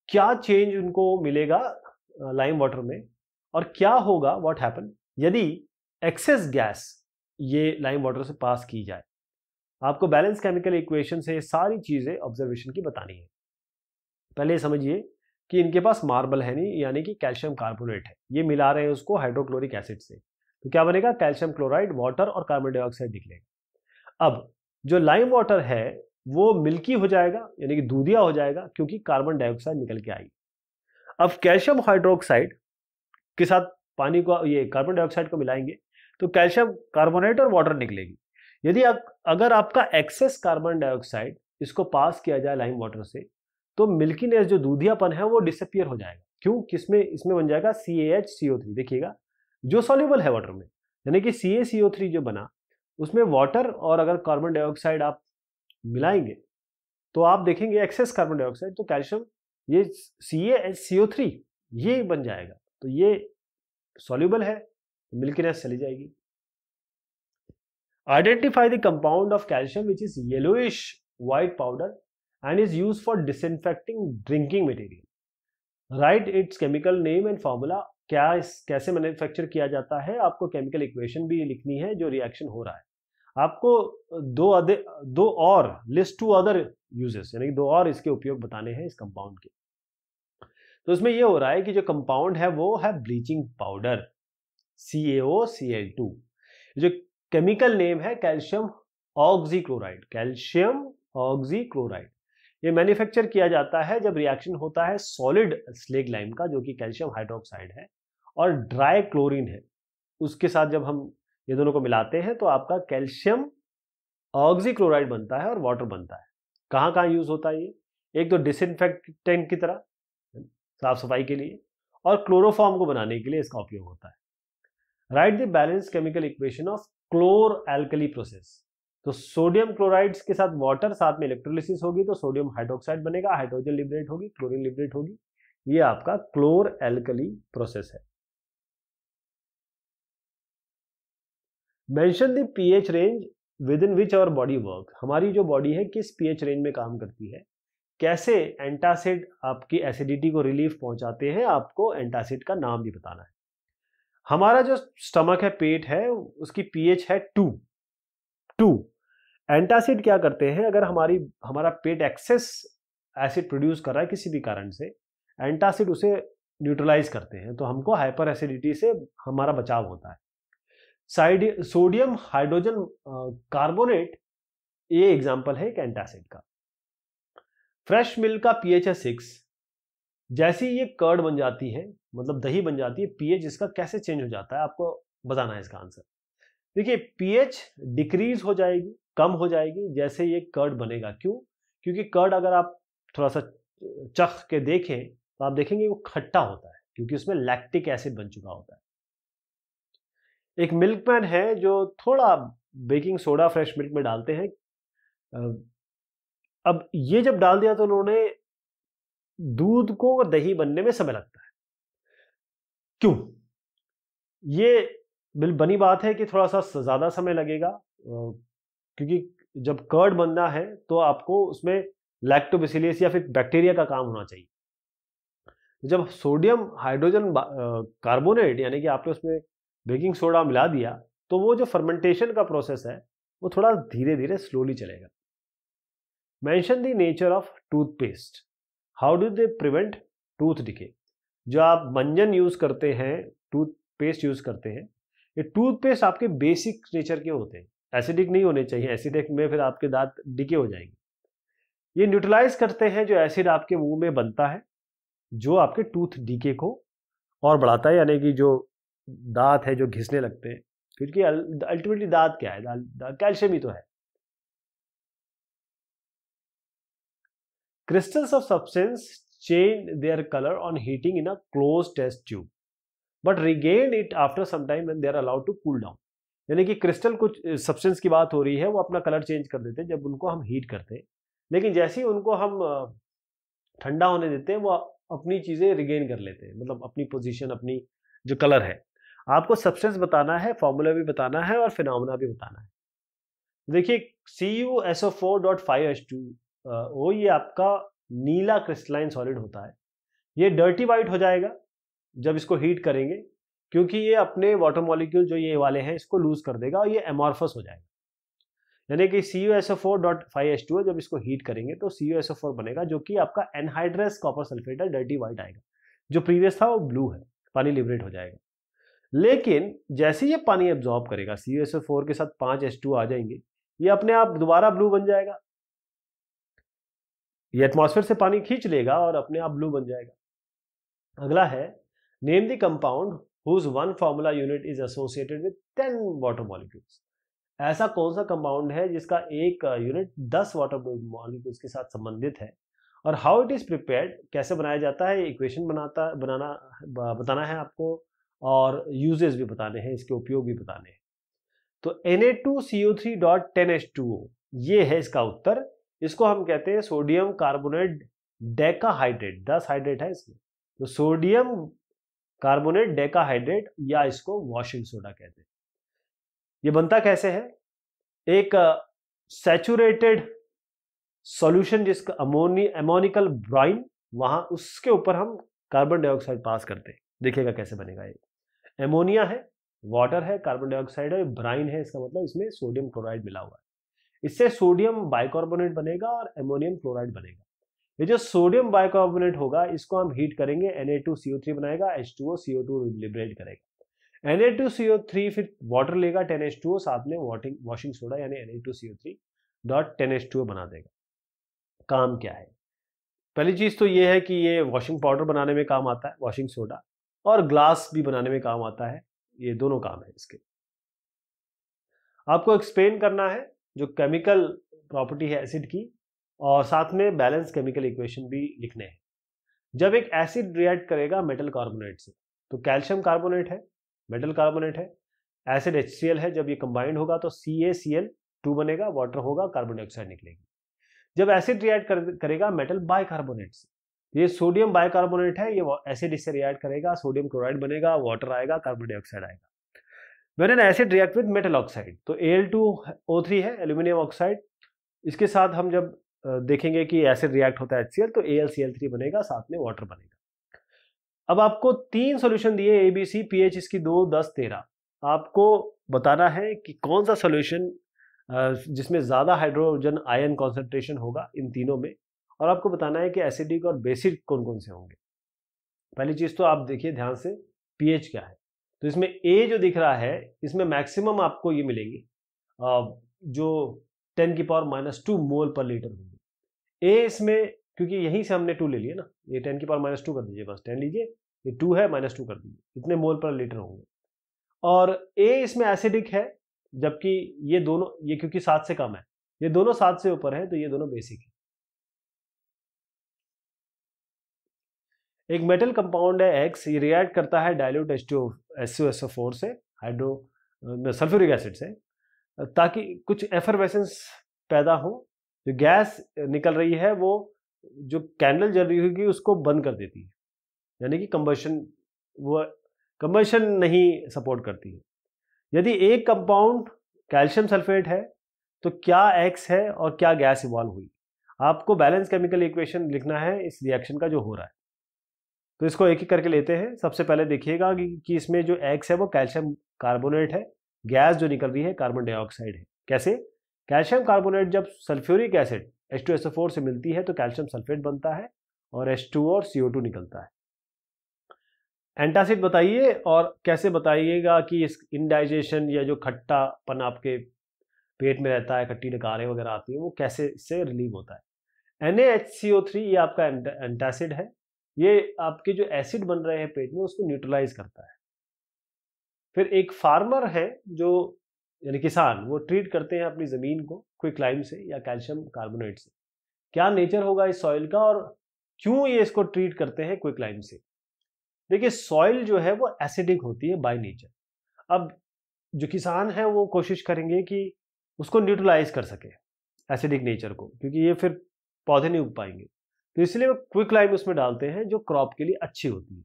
क्या चेंज उनको मिलेगा लाइम वाटर में और क्या होगा व्हाट हैपन यदि एक्सेस गैस ये लाइम वाटर से पास की जाए आपको बैलेंस केमिकल इक्वेशन से सारी चीज़ें ऑब्जर्वेशन की बतानी है पहले समझिए कि इनके पास मार्बल है नहीं यानी कि कैल्शियम कार्बोनेट है ये मिला रहे हैं उसको हाइड्रोक्लोरिक एसिड से तो क्या बनेगा कैल्शियम क्लोराइड वाटर और कार्बन डाइऑक्साइड निकलेगा अब जो लाइम वाटर है वो मिल्की हो जाएगा यानी कि दूधिया हो जाएगा क्योंकि कार्बन डाइऑक्साइड निकल के आएगी अब कैल्शियम हाइड्रोक्साइड के साथ पानी को ये कार्बन डाइऑक्साइड को मिलाएंगे तो कैल्शियम कार्बोनेट और वाटर निकलेगी यदि आप अगर आपका एक्सेस कार्बन डाइऑक्साइड इसको पास किया जाए लाइम वाटर से तो मिल्कीनेस जो दूधियापन है वो डिसअपियर हो जाएगा क्यों किसमें इसमें बन जाएगा सी A H C O three देखिएगा जो सॉल्यूबल है वाटर में यानी कि सी ए सी ओ थ्री जो बना उसमें वाटर और अगर कार्बन डाइऑक्साइड आप मिलाएंगे तो आप देखेंगे एक्सेस कार्बन डाइऑक्साइड तो कैल्शियम ये C H C O three ये बन जाएगा तो ये सॉल्यूबल है तो मिल्कीनेस चली जाएगी identify the compound of calcium which is yellowish white powder and is use for disinfecting drinking material right its chemical name and formula क्या इस कैसे मैन्युफैक्चर किया जाता है आपको केमिकल इक्वेशन भी लिखनी है जो रिएक्शन हो रहा है आपको दो अदे दो और लिस्ट टू अदर यूजेस यानी कि दो और इसके उपयोग बताने हैं इस कंपाउंड के तो इसमें यह हो रहा है कि जो कंपाउंड है वो है bleaching powder C L two जो केमिकल नेम है कैल्शियम ऑक्सीक्लोराइड कैल्शियम ऑक्सीक्लोराइड ये मैन्युफैक्चर किया जाता है जब रिएक्शन होता है सॉलिड स्लेग लाइम का जो कि कैल्शियम हाइड्रोक्साइड है और ड्राई क्लोरीन है उसके साथ जब हम ये दोनों को मिलाते हैं तो आपका कैल्शियम ऑक्सीक्लोराइड बनता है और वाटर बनता है कहाँ कहाँ यूज़ होता है ये एक तो डिसइनफेक्टेंट की तरह साफ सफाई के लिए और क्लोरोफॉर्म को बनाने के लिए इसका उपयोग होता है write the balance chemical equation of chlor alkali process तो सोडियम क्लोराइड्स के साथ वाटर साथ में इलेक्ट्रोलिसिस होगी तो सोडियम हाइड्रोक्साइड बनेगा हाइड्रोजन लिबरेट होगी क्लोरीन लिबरेट होगी ये आपका क्लोर एल्कली प्रोसेस है mention the pH range within which our body work हमारी जो बॉडी है किस पीएच रेंज में काम करती है कैसे एंटासिड आपकी एसिडिटी को रिलीफ पहुंचाते हैं आपको एंटासिड का नाम भी बताना है हमारा जो स्टमक है पेट है उसकी पीएच है टू टू एंटासिड क्या करते हैं अगर हमारी हमारा पेट एक्सेस एसिड प्रोड्यूस कर रहा है किसी भी कारण से एंटासिड उसे न्यूट्रलाइज करते हैं तो हमको हाइपर एसिडिटी से हमारा बचाव होता है साइड सोडियम हाइड्रोजन कार्बोनेट ये एग्जाम्पल है एक एंटासिड का फ्रेश मिल्क का पीएच है सिक्स जैसी ये कर्ड बन जाती है मतलब दही बन जाती है पीएच इसका कैसे चेंज हो जाता है आपको बताना है इसका आंसर देखिए पीएच डिक्रीज हो जाएगी कम हो जाएगी जैसे ये कर्ड बनेगा क्यों क्योंकि कर्ड अगर आप थोड़ा सा चख के देखें तो आप देखेंगे वो खट्टा होता है क्योंकि उसमें लैक्टिक एसिड बन चुका होता है एक मिल्कमैन है जो थोड़ा बेकिंग सोडा फ्रेश मिल्क में डालते हैं अब ये जब डाल दिया तो उन्होंने दूध को दही बनने में समय लगता है क्यों ये बिल बनी बात है कि थोड़ा सा ज़्यादा समय लगेगा क्योंकि जब कर्ड बनना है तो आपको उसमें लैक्टोबेसिलियस या फिर बैक्टीरिया का काम होना चाहिए जब सोडियम हाइड्रोजन कार्बोनेट यानी कि आपने उसमें बेकिंग सोडा मिला दिया तो वो जो फर्मेंटेशन का प्रोसेस है वो थोड़ा धीरे धीरे स्लोली चलेगा mention the nature of toothpaste how do they prevent tooth decay जो आप मंजन यूज़ करते हैं टूथपेस्ट यूज़ करते हैं ये टूथपेस्ट आपके बेसिक नेचर के होते हैं एसिडिक नहीं होने चाहिए एसिडिक में फिर आपके दांत डिके हो जाएंगे ये न्यूट्रलाइज करते हैं जो एसिड आपके मुंह में बनता है जो आपके टूथ डीके को और बढ़ाता है यानी कि जो दांत है जो घिसने लगते हैं क्योंकि अल्टीमेटली दांत क्या है कैल्शियम ही तो है crystals of substance change their colour on heating in a close test tube but regain it after some time when they are allowed to cool down यानी कि क्रिस्टल कुछ सब्सटेंस की बात हो रही है वो अपना कलर चेंज कर देते हैं जब उनको हम हीट करते हैं लेकिन जैसे ही उनको हम ठंडा होने देते हैं वो अपनी चीज़ें रिगेन कर लेते हैं मतलब अपनी पोजीशन अपनी जो कलर है आपको सब्सटेंस बताना है फॉर्मूला भी बताना है और फिनमुना भी बताना है देखिए C U S O four dot five H two O ये आपका नीला क्रिस्टलाइन सॉलिड होता है ये डर्टी वाइट हो जाएगा जब इसको हीट करेंगे क्योंकि ये अपने वाटर मॉलिक्यूल जो ये वाले हैं इसको लूज कर देगा और ये एमॉर्फस हो जाएगा यानी कि C U S O four dot five H two जब इसको हीट करेंगे तो C U S O four बनेगा जो कि आपका एनहाइड्रस कॉपर सल्फेट है डर्टी वाइट आएगा जो प्रीवियस था वो ब्लू है पानी लिबरेट हो जाएगा लेकिन जैसे ये पानी एब्जॉर्ब करेगा सी एस फोर के साथ पांच एस टू आ जाएंगे ये अपने आप दोबारा ब्लू बन जाएगा ये एटमॉस्फेयर से पानी खींच लेगा और अपने आप ब्लू बन जाएगा अगला है name the compound whose one formula unit is associated with ten water molecules ऐसा कौन सा कंपाउंड है जिसका एक यूनिट दस वाटर मॉलिक्यूल्स के साथ संबंधित है और हाउ इट इज प्रिपेयर्ड कैसे बनाया जाता है इक्वेशन बनाता बनाना बताना है आपको और यूजेज भी बताने हैं इसके उपयोग भी बताने हैं तो two C O three dot ten H O ये है इसका उत्तर इसको हम कहते हैं सोडियम कार्बोनेट डेकाहाइड्रेट दस हाइड्रेट है इसमें तो सोडियम कार्बोनेट डेकाहाइड्रेट या इसको वॉशिंग सोडा कहते हैं ये बनता कैसे है एक सैचुरेटेड सॉल्यूशन जिसका अमोनी अमोनिकल ब्राइन वहां उसके ऊपर हम कार्बन डाइऑक्साइड पास करते हैं देखिएगा कैसे बनेगा ये एमोनिया है वाटर है कार्बन डाइऑक्साइड है ब्राइन है इसका मतलब इसमें सोडियम क्लोराइड मिला हुआ है इससे सोडियम बाइकार्बोनेट बनेगा और एमोनियम क्लोराइड बनेगा ये जो सोडियम बाइकार्बोनेट होगा इसको हम हीट करेंगे Na2CO3 बनाएगा H2O CO2 लिबरेट करेगा Na2CO3 फिर वाटर लेगा 10H2O साथ में वॉटिंग वॉशिंग सोडा यानी थ्री डॉट 10H2O बना देगा काम क्या है पहली चीज तो ये है कि ये वॉशिंग पाउडर बनाने में काम आता है वॉशिंग सोडा और ग्लास भी बनाने में काम आता है ये दोनों काम है इसके आपको एक्सप्लेन करना है जो केमिकल प्रॉपर्टी है एसिड की और साथ में बैलेंस केमिकल इक्वेशन भी लिखने हैं जब एक एसिड रिएक्ट करेगा मेटल कार्बोनेट से तो कैल्शियम कार्बोनेट है मेटल कार्बोनेट है एसिड एच है जब ये कंबाइंड होगा तो C A C L two बनेगा वाटर होगा कार्बन डाइऑक्साइड निकलेगी जब एसिड रिएक्ट करेगा मेटल बाई से ये सोडियम बाइकार्बोनेट है ये एसिड इससे रिएक्ट करेगा सोडियम क्लोराइड बनेगा वाटर आएगा कार्बन डाइऑक्साइड आएगा when an acid react with metal oxide तो एल टू ओ थ्री है एल्यूमिनियम ऑक्साइड इसके साथ हम जब देखेंगे कि एसिड रिएक्ट होता है एच तो A L C L three बनेगा साथ में वाटर बनेगा अब आपको तीन सोल्यूशन दिए A B C pH इसकी दो दस तेरह आपको बताना है कि कौन सा सोल्यूशन जिसमें ज़्यादा हाइड्रोजन आयन कॉन्सेंट्रेशन होगा इन तीनों में और आपको बताना है कि एसिडिक और बेसिक कौन कौन से होंगे पहली चीज़ तो आप देखिए ध्यान से पीएच क्या है तो इसमें ए जो दिख रहा है इसमें मैक्सिमम आपको ये मिलेंगे जो टेन की पावर माइनस टू मोल पर लीटर होंगे ए इसमें क्योंकि यहीं से हमने टू ले लिया ना ये टेन की पावर माइनस टू कर दीजिए बस टेन लीजिए ये टू है माइनस टू कर दीजिए इतने मोल पर लीटर होंगे और ए इसमें एसिडिक है जबकि ये दोनों ये क्योंकि सात से कम है ये दोनों सात से ऊपर है तो ये दोनों बेसिक है एक मेटल कंपाउंड है एक्स ये रिएक्ट करता है dilute H two S U S O four से हाइड्रो सल्फ्यूरिक एसिड से ताकि कुछ एफरवेसेंस पैदा हो जो गैस निकल रही है वो जो कैंडल जल रही होगी उसको बंद कर देती है यानी कि कंबशन वो कंबशन नहीं सपोर्ट करती है यदि एक कंपाउंड कैल्शियम सल्फेट है तो क्या एक्स है और क्या गैस इवॉल्व हुई आपको बैलेंस केमिकल इक्वेशन लिखना है इस रिएक्शन का जो हो रहा है तो इसको एक एक करके लेते हैं सबसे पहले देखिएगा कि, कि इसमें जो एक्स है वो कैल्शियम कार्बोनेट है गैस जो निकल रही है कार्बन डाइऑक्साइड है कैसे कैल्शियम कार्बोनेट जब सल्फ्यूरिक एसिड फोर से मिलती है तो कैल्शियम सल्फेट बनता है और टू और टू निकलता है एंटासिड बताइए और कैसे बताइएगा कि इस इनडाइजेशन या जो खट्टापन आपके पेट में रहता है खट्टी डकारें वगैरह आती है वो कैसे इससे रिलीव होता है एन ये आपका एंटासिड है ये आपके जो एसिड बन रहे हैं पेट में उसको न्यूट्रलाइज करता है फिर एक फार्मर है जो यानी किसान वो ट्रीट करते हैं अपनी ज़मीन को क्विक लाइम से या कैल्शियम कार्बोनेट से क्या नेचर होगा इस सॉइल का और क्यों ये इसको ट्रीट करते हैं क्विक लाइम से देखिए सॉइल जो है वो एसिडिक होती है बाय नेचर अब जो किसान है वो कोशिश करेंगे कि उसको न्यूट्रलाइज कर सके एसिडिक नेचर को क्योंकि ये फिर पौधे नहीं उग पाएंगे तो इसलिए वो क्विक लाइम उसमें डालते हैं जो क्रॉप के लिए अच्छी होती है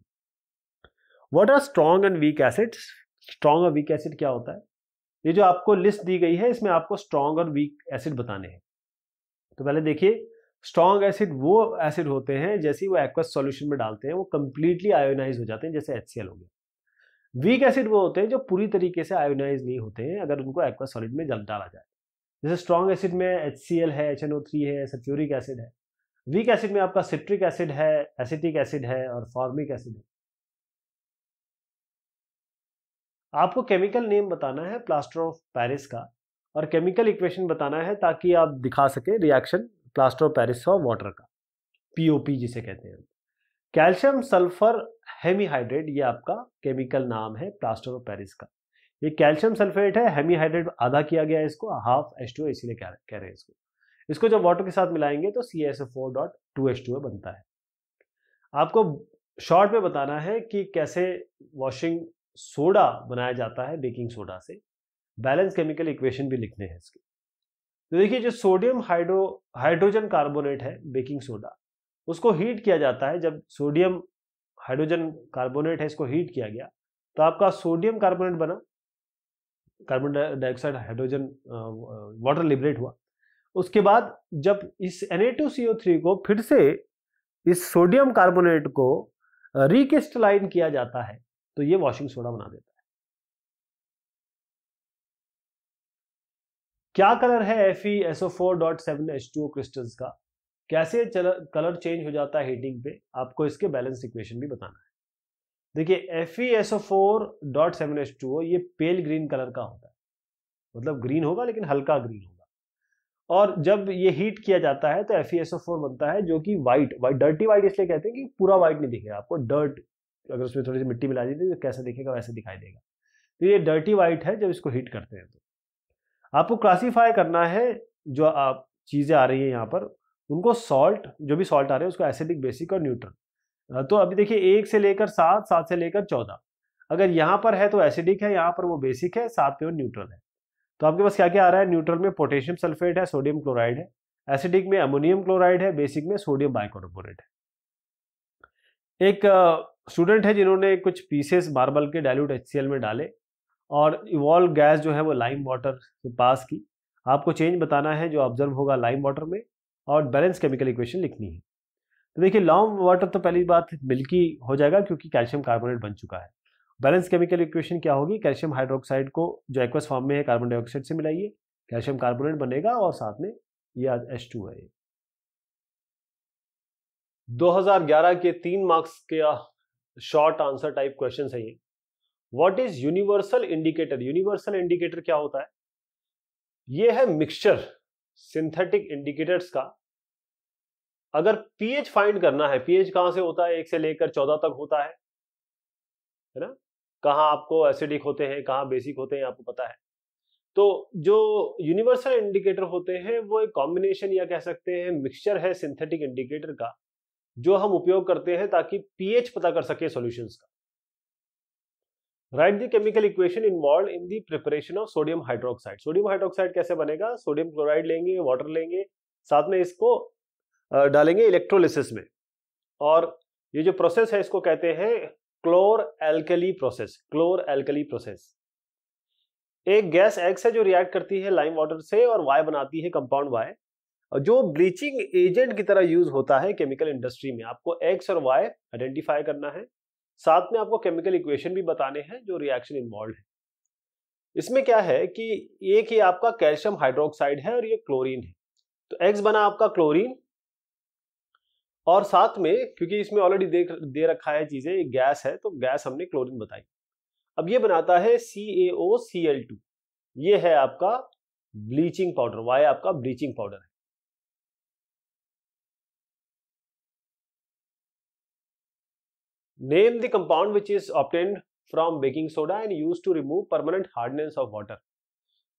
what are strong and weak acid strong और वीक एसिड क्या होता है ये जो आपको लिस्ट दी गई है इसमें आपको स्ट्रॉन्ग और वीक एसिड बताने हैं तो पहले देखिए स्ट्रॉन्ग एसिड वो एसिड होते हैं जैसे वो एक्वस सॉल्यूशन में डालते हैं वो कम्प्लीटली आयोनाइज हो जाते हैं जैसे एच हो गया वीक एसिड वो होते हैं जो पूरी तरीके से आयोनाइज नहीं होते हैं अगर उनको एक्वा सॉलिड में जल डाला जाए जैसे स्ट्रॉन्ग एसिड में एच है एच है सल्फ्यूरिक एसिड है वीक एसिड में आपका सिट्रिक एसिड है एसिटिक एसिड है और फॉर्मिक एसिड है आपको केमिकल नेम बताना है प्लास्टर ऑफ पेरिस का और केमिकल इक्वेशन बताना है ताकि आप दिखा सके रिएक्शन प्लास्टर ऑफ पेरिस और वाटर का पीओपी जिसे कहते हैं कैल्शियम सल्फर हेमीहाइड्रेट ये आपका केमिकल नाम है प्लास्टर ऑफ पेरिस का ये कैल्शियम सल्फेट है हेमीहाइड्रेट आधा किया गया है इसको हाफ एच टू इसीलिए कह रहे हैं इसको इसको जब वाटर के साथ मिलाएंगे तो C S four dot two H two बनता है आपको शॉर्ट में बताना है कि कैसे वॉशिंग सोडा बनाया जाता है बेकिंग सोडा से बैलेंस केमिकल इक्वेशन भी लिखने हैं इसके तो देखिए जो सोडियम हाइड्रो हाइड्रोजन कार्बोनेट है बेकिंग सोडा उसको हीट किया जाता है जब सोडियम हाइड्रोजन कार्बोनेट है इसको हीट किया गया तो आपका सोडियम कार्बोनेट बना carbon dioxide hydrogen water liberate हुआ उसके बाद जब इस एन को फिर से इस सोडियम कार्बोनेट को रिक्रिस्टलाइन किया जाता है तो ये वॉशिंग सोडा बना देता है क्या कलर है टू क्रिस्टल्स का कैसे कलर चेंज हो जाता है हीटिंग पे आपको इसके बैलेंस इक्वेशन भी बताना है देखिए टू ये पेल ग्रीन कलर का होता है मतलब ग्रीन होगा लेकिन हल्का ग्रीन होगा और जब ये हीट किया जाता है तो एफ ई एस फोर बनता है जो कि वाइट वाइट डर्टी वाइट इसलिए कहते हैं कि पूरा वाइट नहीं दिखेगा आपको डर्ट अगर उसमें थोड़ी सी मिट्टी मिला दी तो कैसे दिखेगा वैसे दिखाई देगा तो ये डर्टी वाइट है जब इसको हीट करते हैं तो आपको क्लासीफाई करना है जो आप चीज़ें आ रही है यहाँ पर उनको सॉल्ट जो भी सॉल्ट आ रहे हैं उसको एसिडिक बेसिक और न्यूट्रल तो अभी देखिए एक से लेकर सात सात से लेकर चौदह अगर यहाँ पर है तो एसिडिक है यहाँ पर वो बेसिक है सात पे वो न्यूट्रल है तो आपके पास क्या क्या आ रहा है न्यूट्रल में पोटेशियम सल्फेट है सोडियम क्लोराइड है एसिडिक में अमोनियम क्लोराइड है बेसिक में सोडियम बाइकार्बोनेट है एक स्टूडेंट है जिन्होंने कुछ पीसेस मार्बल के डायल्यूट एच में डाले और इवॉल्व गैस जो है वो लाइम वाटर से पास की आपको चेंज बताना है जो ऑब्जर्व होगा लाइम वाटर में और बैलेंस केमिकल इक्वेशन लिखनी है तो देखिए लॉन्ग वाटर तो पहली बात मिल्की हो जाएगा क्योंकि कैल्शियम कार्बोनेट बन चुका है बैलेंस केमिकल इक्वेशन क्या होगी कैल्शियम हाइड्रोक्साइड को जो एक्वस फॉर्म में है कार्बन डाइऑक्साइड से मिलाइए कैल्शियम कार्बोनेट बनेगा और साथ में ये आज एच टू है 2011 के तीन मार्क्स के शॉर्ट आंसर टाइप क्वेश्चन है ये what is universal indicator universal indicator क्या होता है ये है मिक्सचर सिंथेटिक इंडिकेटर्स का अगर पीएच फाइंड करना है पीएच कहां से होता है एक से लेकर चौदह तक होता है है ना कहाँ आपको एसिडिक होते हैं कहाँ बेसिक होते हैं आपको पता है तो जो यूनिवर्सल इंडिकेटर होते हैं वो एक कॉम्बिनेशन या कह सकते हैं मिक्सचर है सिंथेटिक इंडिकेटर का जो हम उपयोग करते हैं ताकि पीएच पता कर सके सॉल्यूशंस का write the chemical equation involve in the preparation of sodium hydroxide sodium hydroxide कैसे बनेगा सोडियम क्लोराइड लेंगे वाटर लेंगे साथ में इसको डालेंगे इलेक्ट्रोलिसिस में और ये जो प्रोसेस है इसको कहते हैं chlor alkali process chlor alkali process एक गैस एक्स है जो रिएक्ट करती है लाइम वाटर से और वाई बनाती है कंपाउंड वाई जो ब्लीचिंग एजेंट की तरह यूज होता है केमिकल इंडस्ट्री में आपको एक्स और वाई आइडेंटिफाई करना है साथ में आपको केमिकल इक्वेशन भी बताने हैं जो रिएक्शन इन्वॉल्व है इसमें क्या है कि एक ही आपका कैल्शियम हाइड्रोक्साइड है और ये क्लोरीन है तो एक्स बना आपका क्लोरीन और साथ में क्योंकि इसमें ऑलरेडी देख दे रखा है चीज़ें गैस है तो गैस हमने क्लोरीन बताई अब ये बनाता है C A O C L to ये है आपका ब्लीचिंग पाउडर वाई आपका ब्लीचिंग पाउडर है name the compound which is obtained from baking soda and use to remove permanent hardness of water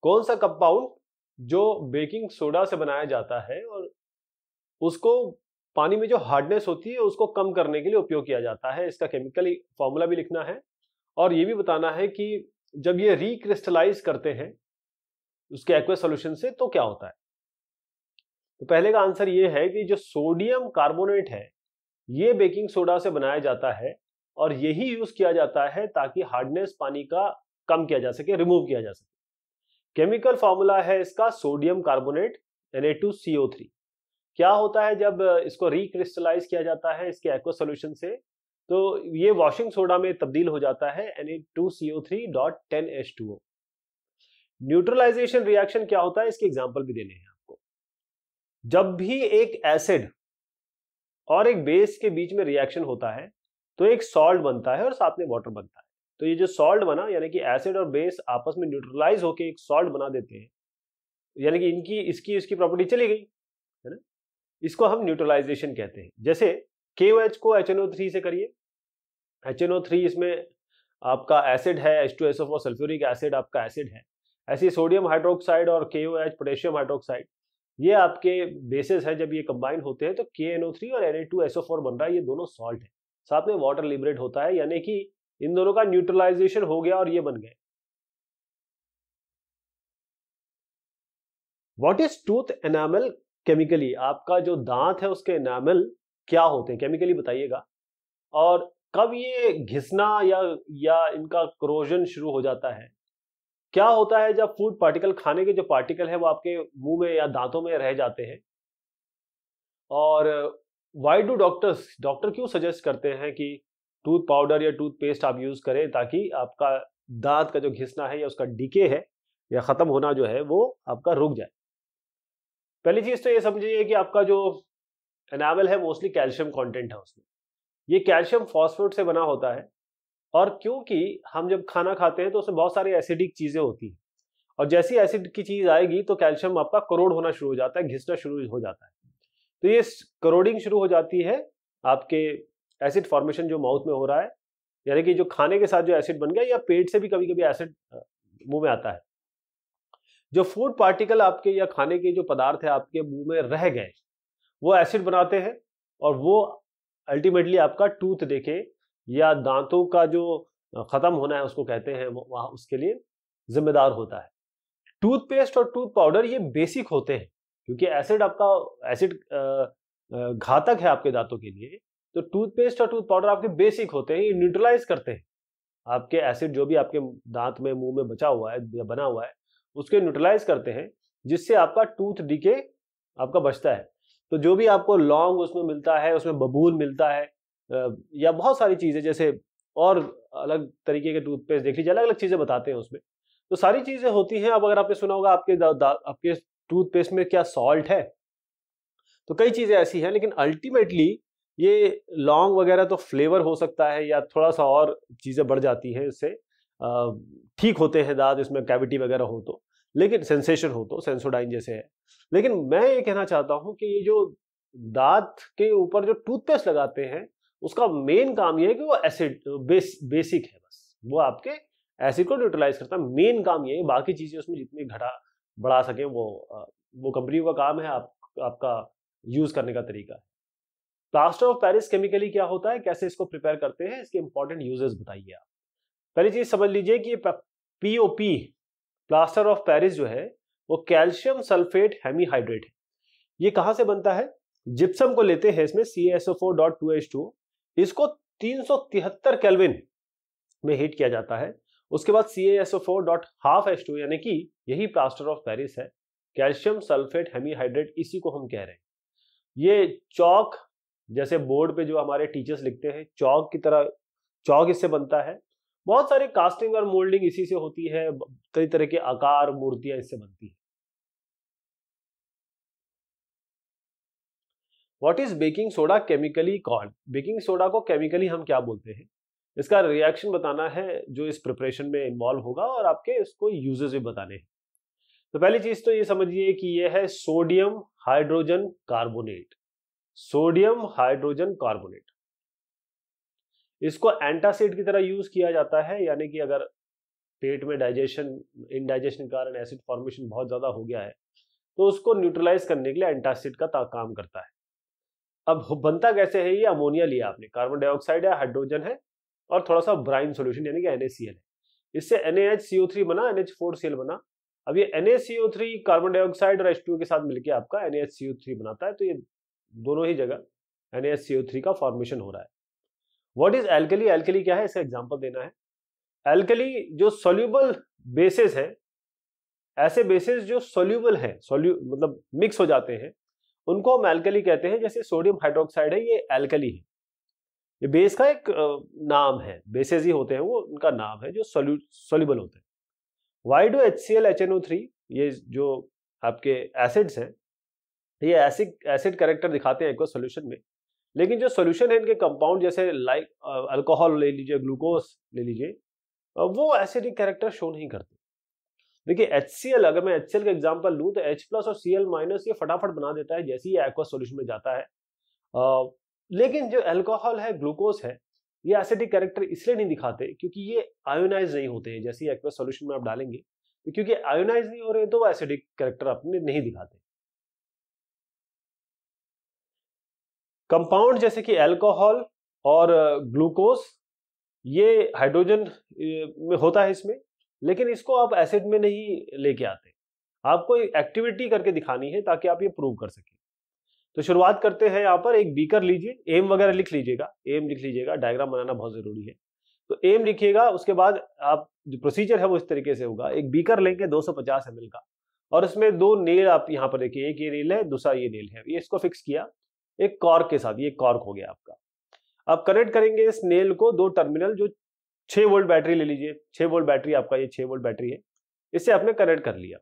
कौन सा कंपाउंड जो बेकिंग सोडा से बनाया जाता है और उसको पानी में जो हार्डनेस होती है उसको कम करने के लिए उपयोग किया जाता है इसका केमिकल फॉर्मूला भी लिखना है और ये भी बताना है कि जब ये रिक्रिस्टलाइज करते हैं उसके एक्वे सोल्यूशन से तो क्या होता है तो पहले का आंसर ये है कि जो सोडियम कार्बोनेट है ये बेकिंग सोडा से बनाया जाता है और यही यूज किया जाता है ताकि हार्डनेस पानी का कम किया जा सके रिमूव किया जा सके केमिकल फॉर्मूला है इसका sodium carbonate N A two C O three क्या होता है जब इसको रिक्रिस्टलाइज किया जाता है इसके एक्वा सोल्यूशन से तो ये वॉशिंग सोडा में तब्दील हो जाता है N A two C O three dot ten H two O neutralisation reaction क्या होता है इसके एग्जाम्पल भी देने हैं आपको जब भी एक एसिड और एक बेस के बीच में रिएक्शन होता है तो एक सॉल्ट बनता है और साथ में वाटर बनता है तो ये जो सॉल्ट बना यानी कि एसिड और बेस आपस में न्यूट्रलाइज होकर एक सॉल्ट बना देते हैं यानी कि इनकी इसकी इसकी प्रॉपर्टी चली गई इसको हम न्यूट्रलाइजेशन कहते हैं जैसे के को एच से करिए एच इसमें आपका एसिड है एच टू एस और सल्फ्यूरिक एसिड आपका एसिड है ऐसे सोडियम हाइड्रोक्साइड और के पोटेशियम हाइड्रोक्साइड ये आपके बेसिस हैं जब ये कंबाइन होते हैं तो के और Na2SO4 बन रहा है ये दोनों सॉल्ट है साथ में वाटर लिबरेट होता है यानी कि इन दोनों का न्यूट्रलाइजेशन हो गया और ये बन गए what is tooth enamel chemically आपका जो दांत है उसके एनामल क्या होते हैं केमिकली बताइएगा और कब ये घिसना या या इनका क्रोजन शुरू हो जाता है क्या होता है जब फूड पार्टिकल खाने के जो पार्टिकल है वो आपके मुंह में या दांतों में रह जाते हैं और वाई डू डॉक्टर्स डॉक्टर क्यों सजेस्ट करते हैं कि टूथ पाउडर या टूथपेस्ट आप यूज़ करें ताकि आपका दांत का जो घिसना है या उसका डीके है या ख़त्म होना जो है वो आपका रुक जाए पहली चीज तो ये समझिए कि आपका जो एनामल है मोस्टली कैल्शियम कंटेंट है उसमें ये कैल्शियम फॉस्फोर्ट से बना होता है और क्योंकि हम जब खाना खाते हैं तो उसमें बहुत सारी एसिडिक चीजें होती हैं और जैसी एसिड की चीज आएगी तो कैल्शियम आपका करोड़ होना शुरू हो जाता है घिसना शुरू हो जाता है तो ये करोडिंग शुरू हो जाती है आपके एसिड फॉर्मेशन जो माउथ में हो रहा है यानी कि जो खाने के साथ जो एसिड बन गया या पेट से भी कभी कभी एसिड मुंह में आता है जो फूड पार्टिकल आपके या खाने के जो पदार्थ है आपके मुंह में रह गए वो एसिड बनाते हैं और वो अल्टीमेटली आपका टूथ देखे या दांतों का जो ख़त्म होना है उसको कहते हैं वो वहाँ उसके लिए जिम्मेदार होता है टूथपेस्ट और टूथ पाउडर ये बेसिक होते हैं क्योंकि एसिड आपका एसिड घातक है आपके दांतों के लिए तो टूथपेस्ट और टूथ पाउडर आपके बेसिक होते हैं ये न्यूट्रलाइज करते हैं आपके एसिड जो भी आपके दांत में मुंह में बचा हुआ है बना हुआ है उसके न्यूट्रलाइज करते हैं जिससे आपका टूथ डीके आपका बचता है तो जो भी आपको लॉन्ग उसमें मिलता है उसमें बबूल मिलता है या बहुत सारी चीज़ें जैसे और अलग तरीके के टूथपेस्ट देख लीजिए अलग अलग चीज़ें बताते हैं उसमें तो सारी चीज़ें होती हैं अब अगर आपने सुना होगा आपके दा, दा, आपके टूथपेस्ट में क्या सॉल्ट है तो कई चीज़ें ऐसी हैं लेकिन अल्टीमेटली ये लॉन्ग वगैरह तो फ्लेवर हो सकता है या थोड़ा सा और चीज़ें बढ़ जाती हैं इससे ठीक होते हैं दाँत इसमें कैविटी वगैरह हो तो लेकिन सेंसेशन हो तो सेंसोडाइन जैसे है लेकिन मैं ये कहना चाहता हूँ कि ये जो दांत के ऊपर जो टूथपेस्ट लगाते हैं उसका मेन काम ये है कि वो एसिड बेस, बेसिक है बस वो आपके एसिड को न्यूट्रलाइज करता है मेन काम ये है बाकी चीज़ें उसमें जितनी घटा बढ़ा सकें वो वो कंपनी का काम है आप आपका यूज़ करने का तरीका प्लास्टर ऑफ पेरिस केमिकली क्या होता है कैसे इसको प्रिपेयर करते हैं इसके इंपॉर्टेंट यूजेस बताइए आप पहली चीज़ समझ लीजिए कि पीओपी प्लास्टर ऑफ पेरिस जो है वो कैल्शियम सल्फेट हेमीहाइड्रेट है ये कहाँ से बनता है जिप्सम को लेते हैं इसमें C S O dot two H two इसको तीन सौ तिहत्तर कैलविन में हीट किया जाता है उसके बाद C S O dot half H two यानी कि यही प्लास्टर ऑफ पेरिस है कैल्शियम सल्फेट हेमीहाइड्रेट इसी को हम कह रहे हैं ये चौक जैसे बोर्ड पे जो हमारे टीचर्स लिखते हैं चौक की तरह चौक इससे बनता है बहुत सारे कास्टिंग और मोल्डिंग इसी से होती है कई तरह के आकार मूर्तियां इससे बनती है what is baking soda chemically called baking soda को केमिकली हम क्या बोलते हैं इसका रिएक्शन बताना है जो इस प्रिपरेशन में इन्वॉल्व होगा और आपके इसको यूजेस भी बताने हैं तो पहली चीज तो ये समझिए कि ये है sodium hydrogen carbonate sodium hydrogen carbonate इसको एंटासिड की तरह यूज किया जाता है यानी कि अगर पेट में डाइजेशन इनडाइजेशन के कारण एसिड फॉर्मेशन बहुत ज़्यादा हो गया है तो उसको न्यूट्रलाइज करने के लिए एंटासिड का काम करता है अब बनता कैसे है ये अमोनिया लिया आपने कार्बन डाइऑक्साइड है हाइड्रोजन है और थोड़ा सा ब्राइन सोल्यूशन यानी कि एन है इससे एन बना एन एच बना अब ये एन कार्बन डाइऑक्साइड और एच के साथ मिलकर आपका एन बनाता है तो ये दोनों ही जगह एन का फॉर्मेशन हो रहा है व्हाट इज एल्कली एल्कली क्या है इसका एग्जाम्पल देना है एल्कली जो सोल्यूबल बेसिस है ऐसे बेसिस जो सोल्यूबल है सोल्यू मतलब मिक्स हो जाते हैं उनको हम एल्कली कहते हैं जैसे सोडियम हाइड्रोक्साइड है ये एल्कली है ये बेस का एक नाम है बेसिस ही होते हैं वो उनका नाम है जो सोल्यूबल होते हैं why do H C L H N O three ये जो आपके एसिड्स हैं ये एसिड एसिड करेक्टर दिखाते हैं एक सोल्यूशन में लेकिन जो सोल्यूशन है इनके कंपाउंड जैसे लाइक अल्कोहल ले लीजिए ग्लूकोज ले लीजिए वो एसिडिक कैरेक्टर शो नहीं करते देखिए एच अगर मैं एच का एग्जाम्पल लूँ तो एच प्लस और सी माइनस ये फटाफट बना देता है जैसे ही एक्वा सोल्यूशन में जाता है आ, लेकिन जो एल्कोहल है ग्लूकोज है ये एसिडिक कैरेक्टर इसलिए नहीं दिखाते क्योंकि ये आयोनाइज नहीं होते हैं जैसे ही एक्वा सोल्यूशन में आप डालेंगे तो क्योंकि आयोनाइज नहीं हो रहे तो वो एसिडिक कैरेक्टर अपने नहीं दिखाते कंपाउंड जैसे कि अल्कोहल और ग्लूकोज ये हाइड्रोजन में होता है इसमें लेकिन इसको आप एसिड में नहीं लेके आते आपको एक्टिविटी करके दिखानी है ताकि आप ये प्रूव कर सकें तो शुरुआत करते हैं यहाँ पर एक बीकर लीजिए एम वगैरह लिख लीजिएगा एम लिख लीजिएगा डायग्राम बनाना बहुत ज़रूरी है तो एम लिखिएगा उसके बाद आप जो प्रोसीजर है वो इस तरीके से होगा एक बीकर लेंगे 250 ml का और इसमें दो नेल आप यहाँ पर देखिए एक ये नेल है दूसरा ये नेल है ये इसको फिक्स किया एक कॉर्क के साथ ये कॉर्क हो गया आपका अब कनेक्ट करेंगे इस नेल को दो टर्मिनल जो छः वोल्ट बैटरी ले लीजिए छह वोल्ट बैटरी आपका ये छः वोल्ट बैटरी है इसे आपने कनेक्ट कर लिया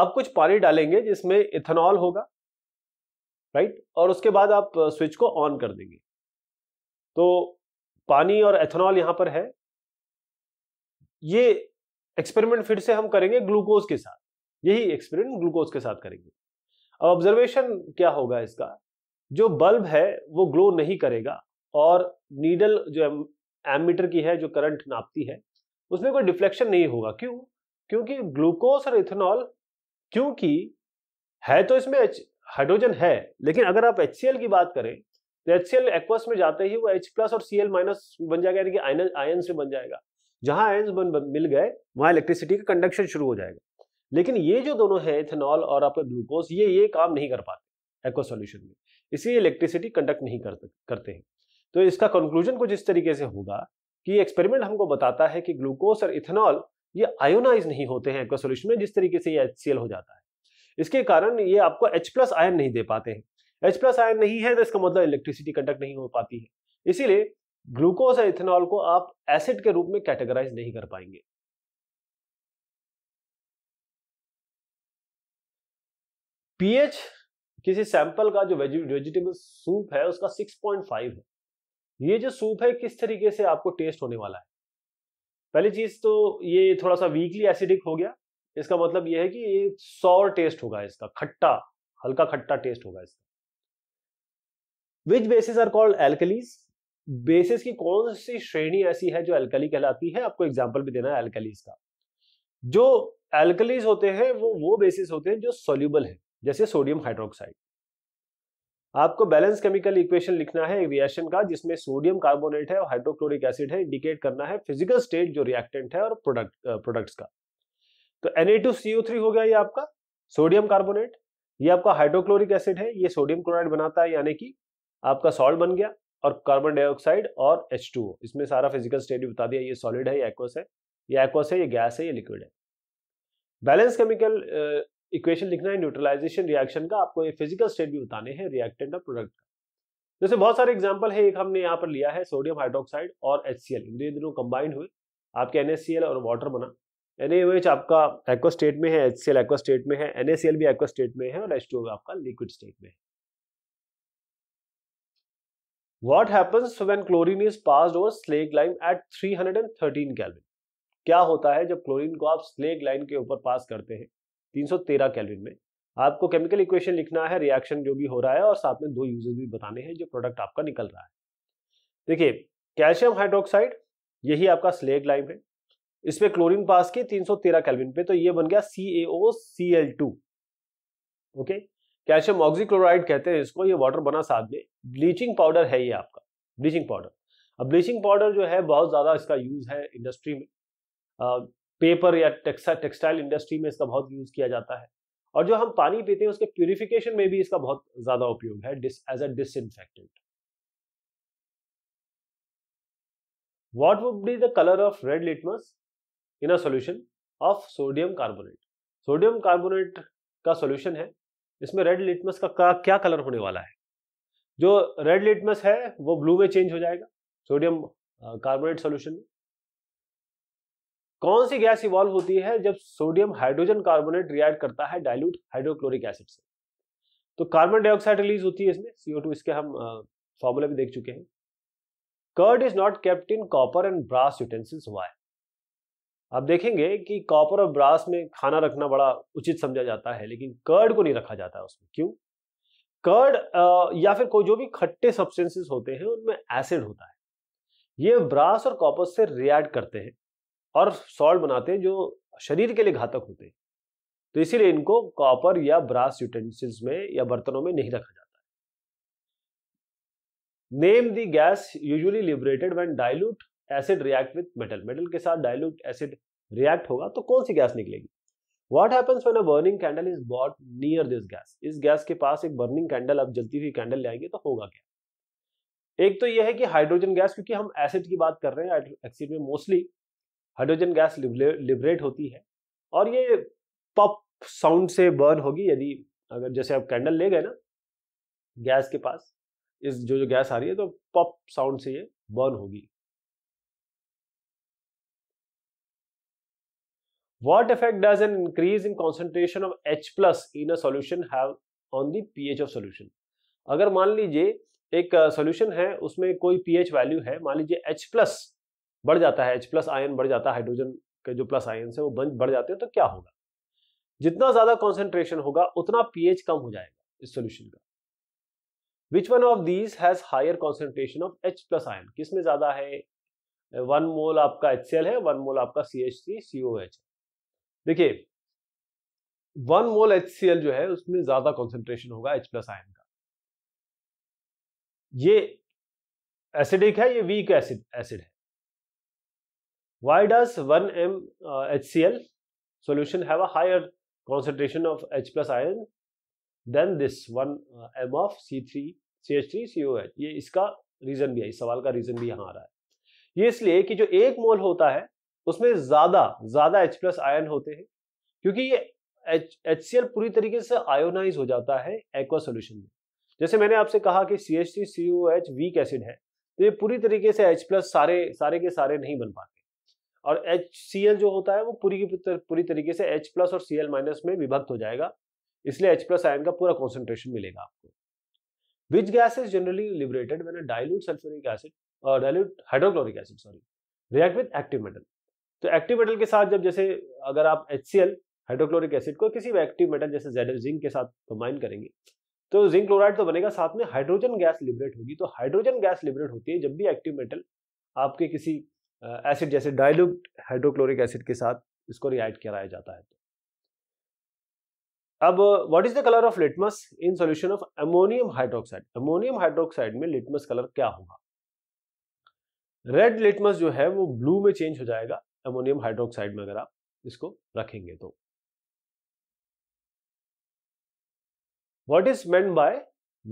आप कुछ पानी डालेंगे जिसमें इथेनॉल होगा राइट और उसके बाद आप स्विच को ऑन कर देंगे तो पानी और एथेनॉल यहां पर है ये एक्सपेरिमेंट फिर से हम करेंगे ग्लूकोज के साथ यही एक्सपेरिमेंट ग्लूकोज के साथ करेंगे अब ऑब्जर्वेशन क्या होगा इसका जो बल्ब है वो ग्लो नहीं करेगा और नीडल जो एमीटर की है जो करंट नापती है उसमें कोई डिफ्लेक्शन नहीं होगा क्यों क्योंकि ग्लूकोज और इथेनॉल क्योंकि है तो इसमें हाइड्रोजन है लेकिन अगर आप एच की बात करें तो एच सी में जाते ही वो एच प्लस और सी माइनस बन जाएगा यानी कि आयन से बन जाएगा जहां आयन बन, बन मिल गए वहां इलेक्ट्रिसिटी का कंडक्शन शुरू हो जाएगा लेकिन ये जो दोनों है इथेनॉल और आपका ग्लूकोज ये ये काम नहीं कर पाते एक्वा सोल्यूशन में इसलिए इलेक्ट्रिसिटी कंडक्ट नहीं कर, करते हैं तो इसका कंक्लूजन कुछ इस तरीके से होगा कि एक्सपेरिमेंट हमको बताता है कि ग्लूकोज और इथेनॉल ये आयोनाइज नहीं होते हैं एक्वा सोल्यूशन में जिस तरीके से ये एच हो जाता है इसके कारण ये आपको एच प्लस आयन नहीं दे पाते हैं एच प्लस आयन नहीं है तो इसका मतलब इलेक्ट्रिसिटी कंडक्ट नहीं हो पाती है इसीलिए ग्लूकोज और इथेनॉल को आप एसिड के रूप में कैटेगराइज नहीं कर पाएंगे पीएच किसी सैंपल का जो वेजिटेबल सूप है उसका 6.5 है ये जो सूप है किस तरीके से आपको टेस्ट होने वाला है पहली चीज तो ये थोड़ा सा वीकली एसिडिक हो गया इसका मतलब ये है कि ये सौर टेस्ट होगा इसका खट्टा हल्का खट्टा टेस्ट होगा इसका which bases are called alkalis bases की कौन सी श्रेणी ऐसी है जो एल्कली कहलाती है आपको एग्जाम्पल भी देना है एल्कलीज का जो एल्कलीज होते हैं वो वो बेसिस होते हैं जो सोल्यूबल है जैसे सोडियम हाइड्रोक्साइड आपको बैलेंस केमिकल इक्वेशन लिखना है रिएक्शन का जिसमें सोडियम कार्बोनेट है और हाइड्रोक्लोरिक एसिड है इंडिकेट करना है फिजिकल स्टेट जो रिएक्टेंट है और प्रोडक्ट प्रोडक्ट्स का तो एन हो गया ये आपका सोडियम कार्बोनेट ये आपका हाइड्रोक्लोरिक एसिड है ये सोडियम क्लोराइड बनाता है यानी कि आपका सॉल्ट बन गया और कार्बन डाइऑक्साइड और एच इसमें सारा फिजिकल स्टेट भी बता दिया ये सॉलिड है ये एक्वस है ये एक्वस है ये गैस है ये लिक्विड है बैलेंस केमिकल इक्वेशन लिखना है न्यूट्रलाइजेशन रिएक्शन का आपको ये फिजिकल स्टेट भी बताने हैं रिएक्टेंट और प्रोडक्ट का जैसे बहुत सारे एग्जाम्पल है एक हमने यहाँ पर लिया है सोडियम हाइड्रोक्साइड और एच सी इन दोनों कंबाइंड हुए आपके एन और वाटर बना एन आपका एक्वा स्टेट में है एच सी एक्वा स्टेट में है एन भी एक्वा स्टेट में है और एच आपका लिक्विड स्टेट में है What happens when chlorine is passed over slake lime at 313 Kelvin? क्या होता है जब क्लोरिन को आप स्लेग लाइन के ऊपर पास करते हैं 313 कैलोरी में आपको केमिकल इक्वेशन लिखना है रिएक्शन जो भी हो रहा है और साथ में दो यूजेस भी बताने हैं जो प्रोडक्ट आपका निकल रहा है देखिए कैल्शियम हाइड्रोक्साइड यही आपका स्लेग लाइम है इसमें क्लोरीन पास सौ 313 कैलविन पे तो ये बन गया CaOCl2 ओके कैल्शियम ऑक्सीक्लोराइड कहते हैं इसको ये वाटर बना साथ में ब्लीचिंग पाउडर है ये आपका ब्लीचिंग पाउडर अब ब्लीचिंग पाउडर जो है बहुत ज़्यादा इसका यूज है इंडस्ट्री में पेपर या टेक्सा टेक्सटाइल इंडस्ट्री में इसका बहुत यूज किया जाता है और जो हम पानी पीते हैं उसके प्यूरिफिकेशन में भी इसका बहुत ज्यादा उपयोग है as a this what would be the colour of red litmus in a solution of sodium carbonate sodium carbonate का सोल्यूशन है इसमें रेड लिटमस का क्या कलर होने वाला है जो रेड लिटमस है वो ब्लू में चेंज हो जाएगा सोडियम कार्बोनेट सोल्यूशन में कौन सी गैस इवॉल्व होती है जब सोडियम हाइड्रोजन कार्बोनेट रिएक्ट करता है डाइल्यूट हाइड्रोक्लोरिक एसिड से तो कार्बन डाइऑक्साइड रिलीज होती है इसमें सीओ इसके हम फॉर्मूले भी देख चुके हैं curd is not kept in copper and brass utensils why आप देखेंगे कि कॉपर और ब्रास में खाना रखना बड़ा उचित समझा जाता है लेकिन कर्ड को नहीं रखा जाता है उसमें क्यों कर्ड या फिर कोई जो भी खट्टे सब्सटेंसेस होते हैं उनमें एसिड होता है ये ब्रास और कॉपर से रिएक्ट करते हैं और सॉल्ट बनाते हैं जो शरीर के लिए घातक होते हैं तो इसीलिए इनको कॉपर या ब्रास यूटेंसिल्स में या बर्तनों में नहीं रखा जाता है name the gas usually liberated when dilute acid react with metal metal के साथ डाइल्यूट एसिड रिएक्ट होगा तो कौन सी गैस निकलेगी what happens when a burning candle is brought near this gas इस गैस के पास एक बर्निंग कैंडल आप जलती हुई कैंडल ले आएंगे तो होगा क्या एक तो यह है कि हाइड्रोजन गैस क्योंकि हम एसिड की बात कर रहे हैं एसिड में मोस्टली हाइड्रोजन गैस लिबरेट होती है और ये पॉप साउंड से बर्न होगी यदि अगर जैसे आप कैंडल ले गए ना गैस के पास इस जो जो गैस आ रही है तो पॉप साउंड से ये बर्न होगी what effect does an increase in concentration of H plus in solution है have on the pH अगर मान लीजिए एक सोल्यूशन है उसमें कोई एच वैल्यू है मान लीजिए एच प्लस बढ़ जाता है एच प्लस आयन बढ़ जाता है हाइड्रोजन के जो प्लस आयन है वो बढ़ जाते हैं तो क्या होगा जितना ज्यादा कॉन्सेंट्रेशन होगा उतना पीएच कम हो जाएगा इस सोल्यूशन का which one of these has higher concentration of H plus ion किस में ज्यादा है वन मोल आपका एच है वन मोल आपका C H C C O H देखिए वन मोल एच जो है उसमें ज्यादा कॉन्सेंट्रेशन होगा एच प्लस आयन का ये एसिडिक है ये वीक एसिड एसिड है Why does 1m uh, HCl solution have a higher concentration of H plus ion than this 1m of C3 ch3 coh ye iska reason bhi hai is sawal ka reason bhi yahan aa raha hai ye isliye ki jo एक mole hota hai usme zyada zyada H plus ion hote hain kyunki ye H C L पूरी तरीके से ionise हो जाता है aqua solution में जैसे मैंने आपसे कहा कि C H C C O H weak acid है तो ये पूरी तरीके से एच प्लस सारे सारे के सारे नहीं बन पाते और एच जो होता है वो पूरी पूरी तरीके से एच प्लस और सी माइनस में विभक्त हो जाएगा इसलिए एच प्लस आयन का पूरा कॉन्सेंट्रेशन मिलेगा आपको which gas is generally liberated when dilute sulphuric acid और dilute hydrochloric acid sorry react with active metal तो एक्टिव मेटल के साथ जब जैसे अगर आप एच हाइड्रोक्लोरिक एसिड को किसी भी एक्टिव मेटल जैसे जेड जिंक के साथ कंबाइन करेंगे तो जिंक क्लोराइड तो बनेगा साथ में हाइड्रोजन गैस लिबरेट होगी तो हाइड्रोजन गैस लिबरेट होती है जब भी एक्टिव मेटल आपके किसी एसिड जैसे डाइल्यूट हाइड्रोक्लोरिक एसिड के साथ इसको रिएक्ट कराया जाता है अब what is the colour of litmus in solution of ammonium hydroxide ammonium hydroxide में लिटमस कलर क्या होगा रेड लिटमस जो है वो ब्लू में चेंज हो जाएगा अमोनियम हाइड्रोक्साइड में अगर आप इसको रखेंगे तो what is meant by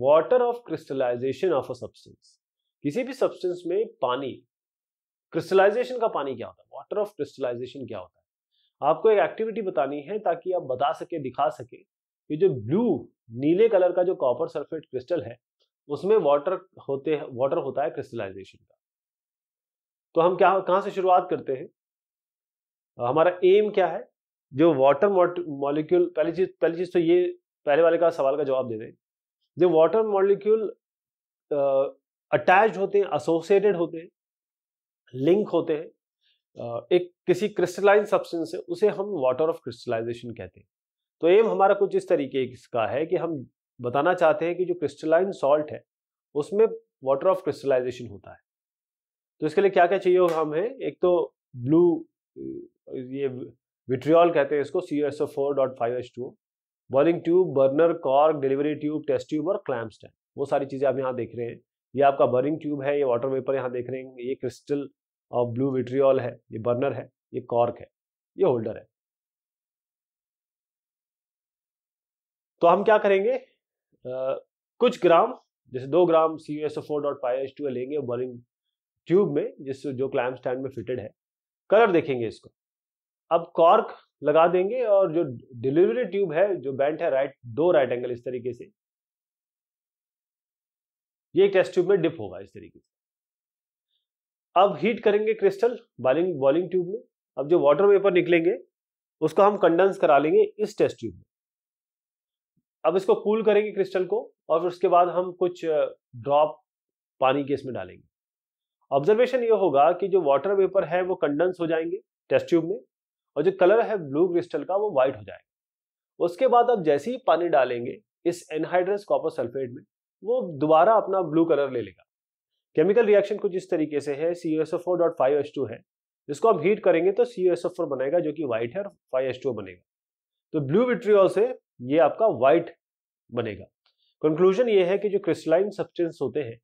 water of crystallisation of a substance किसी भी सब्सटेंस में पानी क्रिस्टलाइजेशन का पानी क्या होता है वाटर ऑफ क्रिस्टलाइजेशन क्या होता है आपको एक एक्टिविटी बतानी है ताकि आप बता सके दिखा सके कि जो ब्लू नीले कलर का जो कॉपर सल्फेट क्रिस्टल है उसमें वाटर होते हैं वाटर होता है क्रिस्टलाइजेशन का तो हम क्या कहाँ से शुरुआत करते हैं हमारा एम क्या है जो वाटर मॉलिक्यूल पहली चीज पहली चीज तो ये पहले वाले का सवाल का जवाब दे दें जो वाटर मॉलिक्यूल अटैच होते हैं एसोसिएटेड होते हैं लिंक होते हैं एक किसी क्रिस्टलाइन सब्सटेंस से उसे हम वाटर ऑफ क्रिस्टलाइजेशन कहते हैं तो एम हमारा कुछ इस तरीके का है कि हम बताना चाहते हैं कि जो क्रिस्टलाइन सॉल्ट है उसमें वाटर ऑफ क्रिस्टलाइजेशन होता है तो इसके लिए क्या क्या चाहिए होगा हमें एक तो ब्लू ये विट्रियॉल कहते हैं इसको C S O four dot five H two boiling tube burner cork delivery tube test tube और क्लैम्प स्टैंड वो सारी चीज़ें आप यहाँ देख रहे हैं ये आपका बर्निंग ट्यूब है ये वाटर वेपर यहाँ देख रहे हैं ये क्रिस्टल और ब्लू विट्रियल है ये बर्नर है ये कॉर्क है ये होल्डर है तो हम क्या करेंगे आ, कुछ ग्राम जैसे दो gram C S four dot five H two लेंगे बर्निंग ट्यूब में जिस जो क्लैम्प स्टैंड में फिटेड है कलर देखेंगे इसको अब कॉर्क लगा देंगे और जो डिलीवरी ट्यूब है जो बेंट है राइट दो राइट एंगल इस तरीके से ये टेस्ट ट्यूब में डिप होगा इस तरीके से अब हीट करेंगे क्रिस्टल बॉलिंग बॉलिंग ट्यूब में अब जो वाटर वेपर निकलेंगे उसको हम कंडेंस करा लेंगे इस टेस्ट ट्यूब में अब इसको कूल करेंगे क्रिस्टल को और उसके बाद हम कुछ ड्रॉप पानी के इसमें डालेंगे ऑब्जर्वेशन ये होगा कि जो वाटर वेपर है वो कंडेंस हो जाएंगे टेस्ट ट्यूब में और जो कलर है ब्लू क्रिस्टल का वो वाइट हो जाएगा उसके बाद अब जैसे ही पानी डालेंगे इस एनहाइड्रस कॉपर सल्फेट में वो दोबारा अपना ब्लू कलर ले लेगा केमिकल रिएक्शन कुछ इस तरीके से है C S O four dot five S two है जिसको आप हीट करेंगे तो सी एस ओ फोर बनेगा जो कि व्हाइट है और फाइव एस टू बनेगा तो ब्लू विट्रियल से ये आपका व्हाइट बनेगा कंक्लूजन ये है कि जो क्रिस्टलाइन सब्सटेंस होते हैं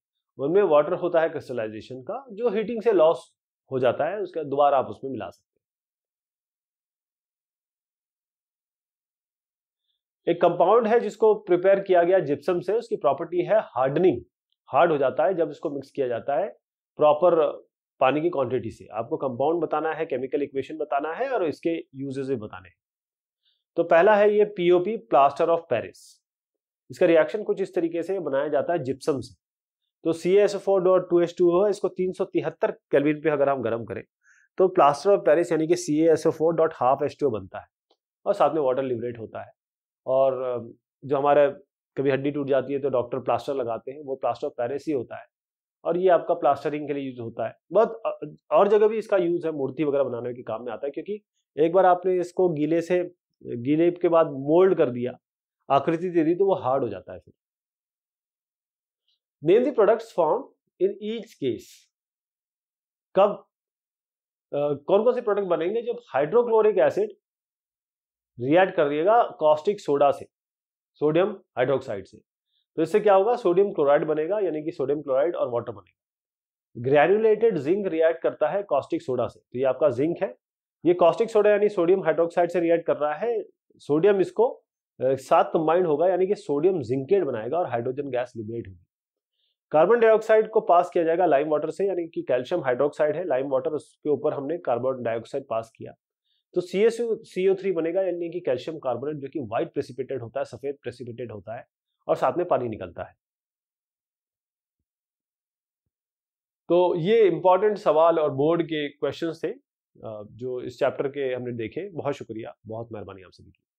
उनमें वाटर होता है क्रिस्टलाइजेशन का जो हीटिंग से लॉस हो जाता है उसके दोबारा आप उसमें मिला सकते हैं एक कंपाउंड है जिसको प्रिपेयर किया गया जिप्सम से उसकी प्रॉपर्टी है हार्डनिंग हार्ड हो जाता है जब इसको मिक्स किया जाता है प्रॉपर पानी की क्वांटिटी से आपको कंपाउंड बताना है केमिकल इक्वेशन बताना है और इसके यूजेज भी बताने हैं तो पहला है ये पीओपी प्लास्टर ऑफ पेरिस इसका रिएक्शन कुछ इस तरीके से बनाया जाता है जिप्सम से तो C S four dot two S two हो इसको तीन सौ तिहत्तर कैलविन पे अगर हम गर्म करें तो प्लास्टर ऑफ पेरिस यानी कि C S four dot half S two बनता है और साथ में वाटर लिबरेट होता है और जो हमारे कभी हड्डी टूट जाती है तो डॉक्टर प्लास्टर लगाते हैं वो प्लास्टर ऑफ पैरिस ही होता है और ये आपका प्लास्टरिंग के लिए यूज होता है बहुत और जगह भी इसका यूज है मूर्ति वगैरह बनाने के काम में आता है क्योंकि एक बार आपने इसको गीले से गीले के बाद मोल्ड कर दिया आकृति दे दी तो वो हार्ड हो जाता है फिर name the products form in each case कब कौन कौन से प्रोडक्ट बनेंगे जब हाइड्रोक्लोरिक एसिड रिएक्ट करिएगा कॉस्टिक सोडा से सोडियम हाइड्रोक्साइड से तो इससे क्या होगा सोडियम क्लोराइड बनेगा यानी कि सोडियम क्लोराइड और वाटर बनेगा ग्रेनुलेटेड जिंक रिएक्ट करता है कॉस्टिक सोडा से तो ये आपका जिंक है ये कॉस्टिक सोडा यानी सोडियम हाइड्रोक्साइड से रिएक्ट कर रहा है सोडियम इसको साथ कंबाइंड होगा यानी कि सोडियम जिंकेड बनाएगा और हाइड्रोजन गैस लिबरेट होगी कार्बन डाइऑक्साइड को पास किया जाएगा लाइम वाटर से यानी कि कैल्शियम हाइड्रोक्साइड है लाइम वाटर उसके ऊपर हमने कार्बन डाइऑक्साइड पास किया तो सी एस ओ थ्री बनेगा यानी कि कैल्शियम कार्बोनेट जो कि व्हाइट प्रेसिपिटेड होता है सफेद प्रेसिपिटेड होता है और साथ में पानी निकलता है तो ये इंपॉर्टेंट सवाल और बोर्ड के क्वेश्चन थे जो इस चैप्टर के हमने देखे बहुत शुक्रिया बहुत मेहरबानी आप सभी की